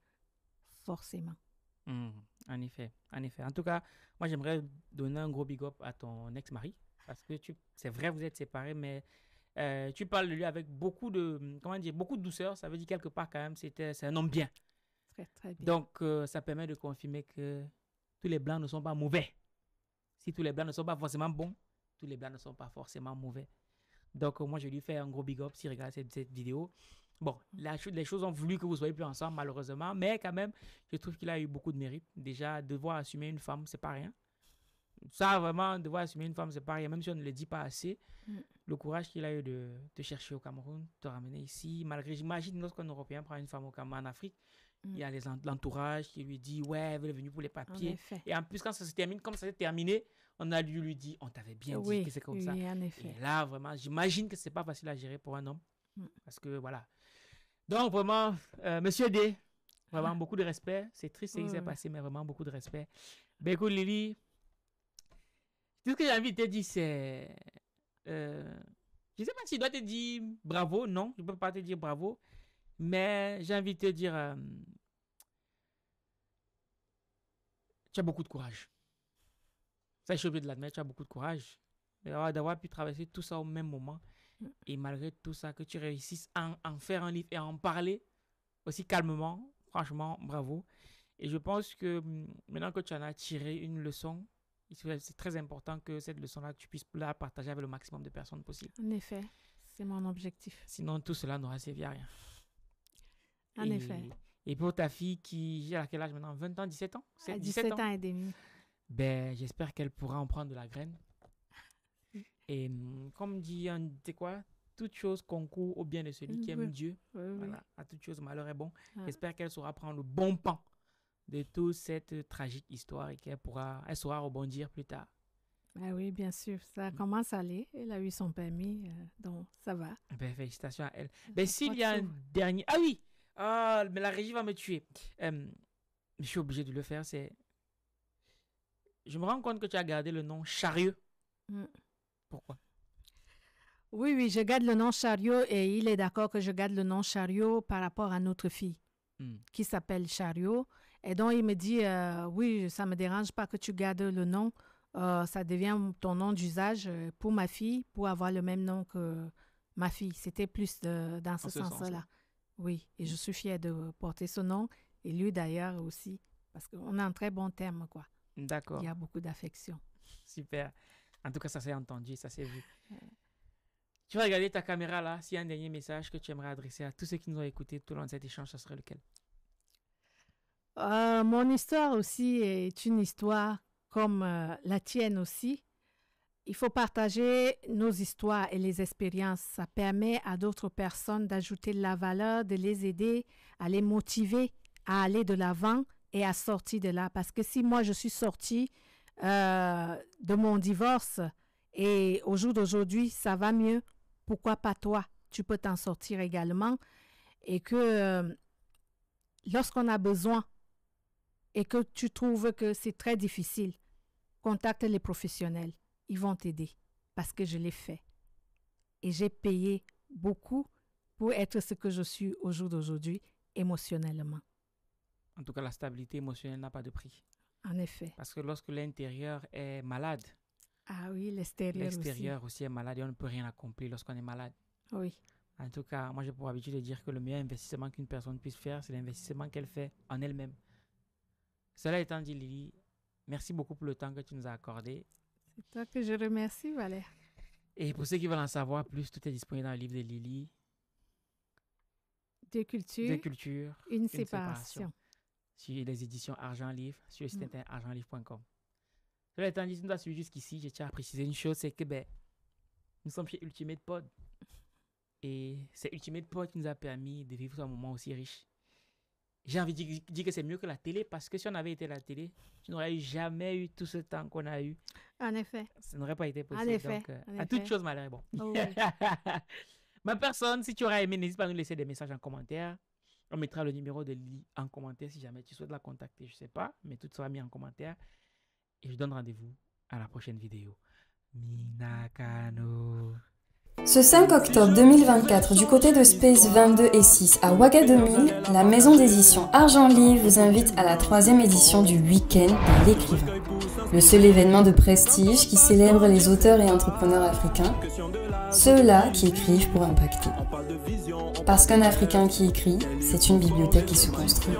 forcément. Mmh, en effet, en effet. En tout cas, moi, j'aimerais donner un gros big up à ton ex-mari parce que c'est vrai, vous êtes séparés, mais euh, tu parles de lui avec beaucoup de, comment dire, beaucoup de douceur. Ça veut dire quelque part quand même, c'était, c'est un homme bien. Très, très bien. Donc, euh, ça permet de confirmer que tous les blancs ne sont pas mauvais. Si tous les blancs ne sont pas forcément bons, tous les blancs ne sont pas forcément mauvais. Donc, euh, moi, je lui fais un gros big up s'il regarde cette, vidéo. Bon, mm-hmm. la, les choses ont voulu que vous soyez plus ensemble, malheureusement. Mais quand même, je trouve qu'il a eu beaucoup de mérite. Déjà, devoir assumer une femme, c'est pas rien. Ça, vraiment, voir assumer une femme, c'est pareil. Même si on ne le dit pas assez, mm. le courage qu'il a eu de te chercher au Cameroun, te ramener ici, malgré, j'imagine, lorsqu'un Européen prend une femme au Cameroun, en Afrique, mm. il y a l'entourage qui lui dit, ouais, elle est venue pour les papiers. et en plus, quand ça se termine comme ça s'est terminé, on a dû lui dit on t'avait bien oui, dit que c'est comme ça. Et là, vraiment, j'imagine que c'est pas facile à gérer pour un homme. Mm. Parce que, voilà. Donc, vraiment, euh, monsieur D, vraiment ah. beaucoup de respect. C'est triste ce qui s'est passé, mais vraiment beaucoup de respect. Ben Lily, tout ce que j'ai envie de te dire, c'est. Euh, je sais pas si je dois te dire bravo, non, je peux pas te dire bravo, mais j'ai envie de te dire. Euh, tu as beaucoup de courage. Ça, je suis obligé de l'admettre, tu as beaucoup de courage. D'avoir pu traverser tout ça au même moment. Et malgré tout ça, que tu réussisses à en, en faire un livre et à en parler aussi calmement, franchement, bravo. Et je pense que hum, maintenant que tu en as tiré une leçon, c'est très important que cette leçon-là, tu puisses la partager avec le maximum de personnes possible. En effet, c'est mon objectif. Sinon, tout cela n'aura servi à rien. En effet. Et pour ta fille qui à quel âge maintenant 20 ans, 17 ans 17, ans. et demi. Ben, j'espère qu'elle pourra en prendre de la graine. Et hum, comme dit, tu quoi toute chose concourt au bien de celui qui aime Dieu. Voilà. À toute chose, malheur est bon. Ah. J'espère qu'elle saura prendre le bon pan de toute cette tragique histoire et qu'elle pourra, elle saura rebondir plus tard. Ah oui, bien sûr, ça mm. commence à aller. Elle a eu son permis, euh, donc ça va. Ben, félicitations à elle. Ben, s'il y a un dernier... Ah oui ah, mais la régie va me tuer. Euh, je suis obligé de le faire, c'est... Je me rends compte que tu as gardé le nom Chariot. Mm. Pourquoi Oui, oui, je garde le nom Chariot et il est d'accord que je garde le nom Chariot par rapport à notre fille mm. qui s'appelle Chariot et donc, il me dit, euh, oui, ça me dérange pas que tu gardes le nom. Euh, ça devient ton nom d'usage euh, pour ma fille, pour avoir le même nom que ma fille. C'était plus dans ce, sens-là. oui, et je suis fière de porter ce nom, et lui d'ailleurs aussi, parce qu'on est en très bon terme, quoi. D'accord. Il y a beaucoup d'affection. Super. En tout cas, ça s'est entendu, ça s'est vu. Tu vas regarder ta caméra là. S'il y a un dernier message que tu aimerais adresser à tous ceux qui nous ont écoutés tout au long de cet échange, ça serait lequel euh, mon histoire aussi est une histoire comme euh, la tienne aussi. Il faut partager nos histoires et les expériences. Ça permet à d'autres personnes d'ajouter de la valeur, de les aider, à les motiver à aller de l'avant et à sortir de là. Parce que si moi je suis sortie euh, de mon divorce et au jour d'aujourd'hui ça va mieux, pourquoi pas toi Tu peux t'en sortir également. Et que lorsqu'on a besoin et que tu trouves que c'est très difficile, contacte les professionnels. Ils vont t'aider parce que je l'ai fait. Et j'ai payé beaucoup pour être ce que je suis au jour d'aujourd'hui émotionnellement. En tout cas, la stabilité émotionnelle n'a pas de prix. En effet. Parce que lorsque l'intérieur est malade, ah oui, l'extérieur aussi. L'extérieur aussi est malade et on ne peut rien accomplir lorsqu'on est malade. Oui. En tout cas, moi j'ai pour habitude de dire que le meilleur investissement qu'une personne puisse faire, c'est l'investissement qu'elle fait en elle-même. Cela étant dit, Lily, merci beaucoup pour le temps que tu nous as accordé. C'est toi que je remercie, Valère. Et pour ceux qui veulent en savoir plus, tout est disponible dans le livre de Lily. Deux cultures. Une, séparation. Sur les éditions Argent Livre, sur le site mm. internet argentlivre.com. Cela étant dit, nous as suivi jusqu'ici. Je tiens à préciser une chose c'est que ben, nous sommes chez Ultimate Pod. Et c'est Ultimate Pod qui nous a permis de vivre un moment aussi riche j'ai envie de dire que c'est mieux que la télé parce que si on avait été la télé, tu n'aurais jamais eu tout ce temps qu'on a eu. En effet. Ça n'aurait pas été possible. En effet. Donc, euh, à toute chose, malgré bon. Oh, Ma personne, si tu aurais aimé, n'hésite pas à nous laisser des messages en commentaire. On mettra le numéro de lit en commentaire si jamais tu souhaites la contacter, je ne sais pas, mais tout sera mis en commentaire. Et je donne rendez-vous à la prochaine vidéo. Minakano. Ce 5 octobre 2024, du côté de Space 22 et 6 à Ouaga la maison d'édition Argent Livre vous invite à la troisième édition du Week-end de l'écrivain. Le seul événement de prestige qui célèbre les auteurs et entrepreneurs africains, ceux-là qui écrivent pour impacter. Parce qu'un Africain qui écrit, c'est une bibliothèque qui se construit.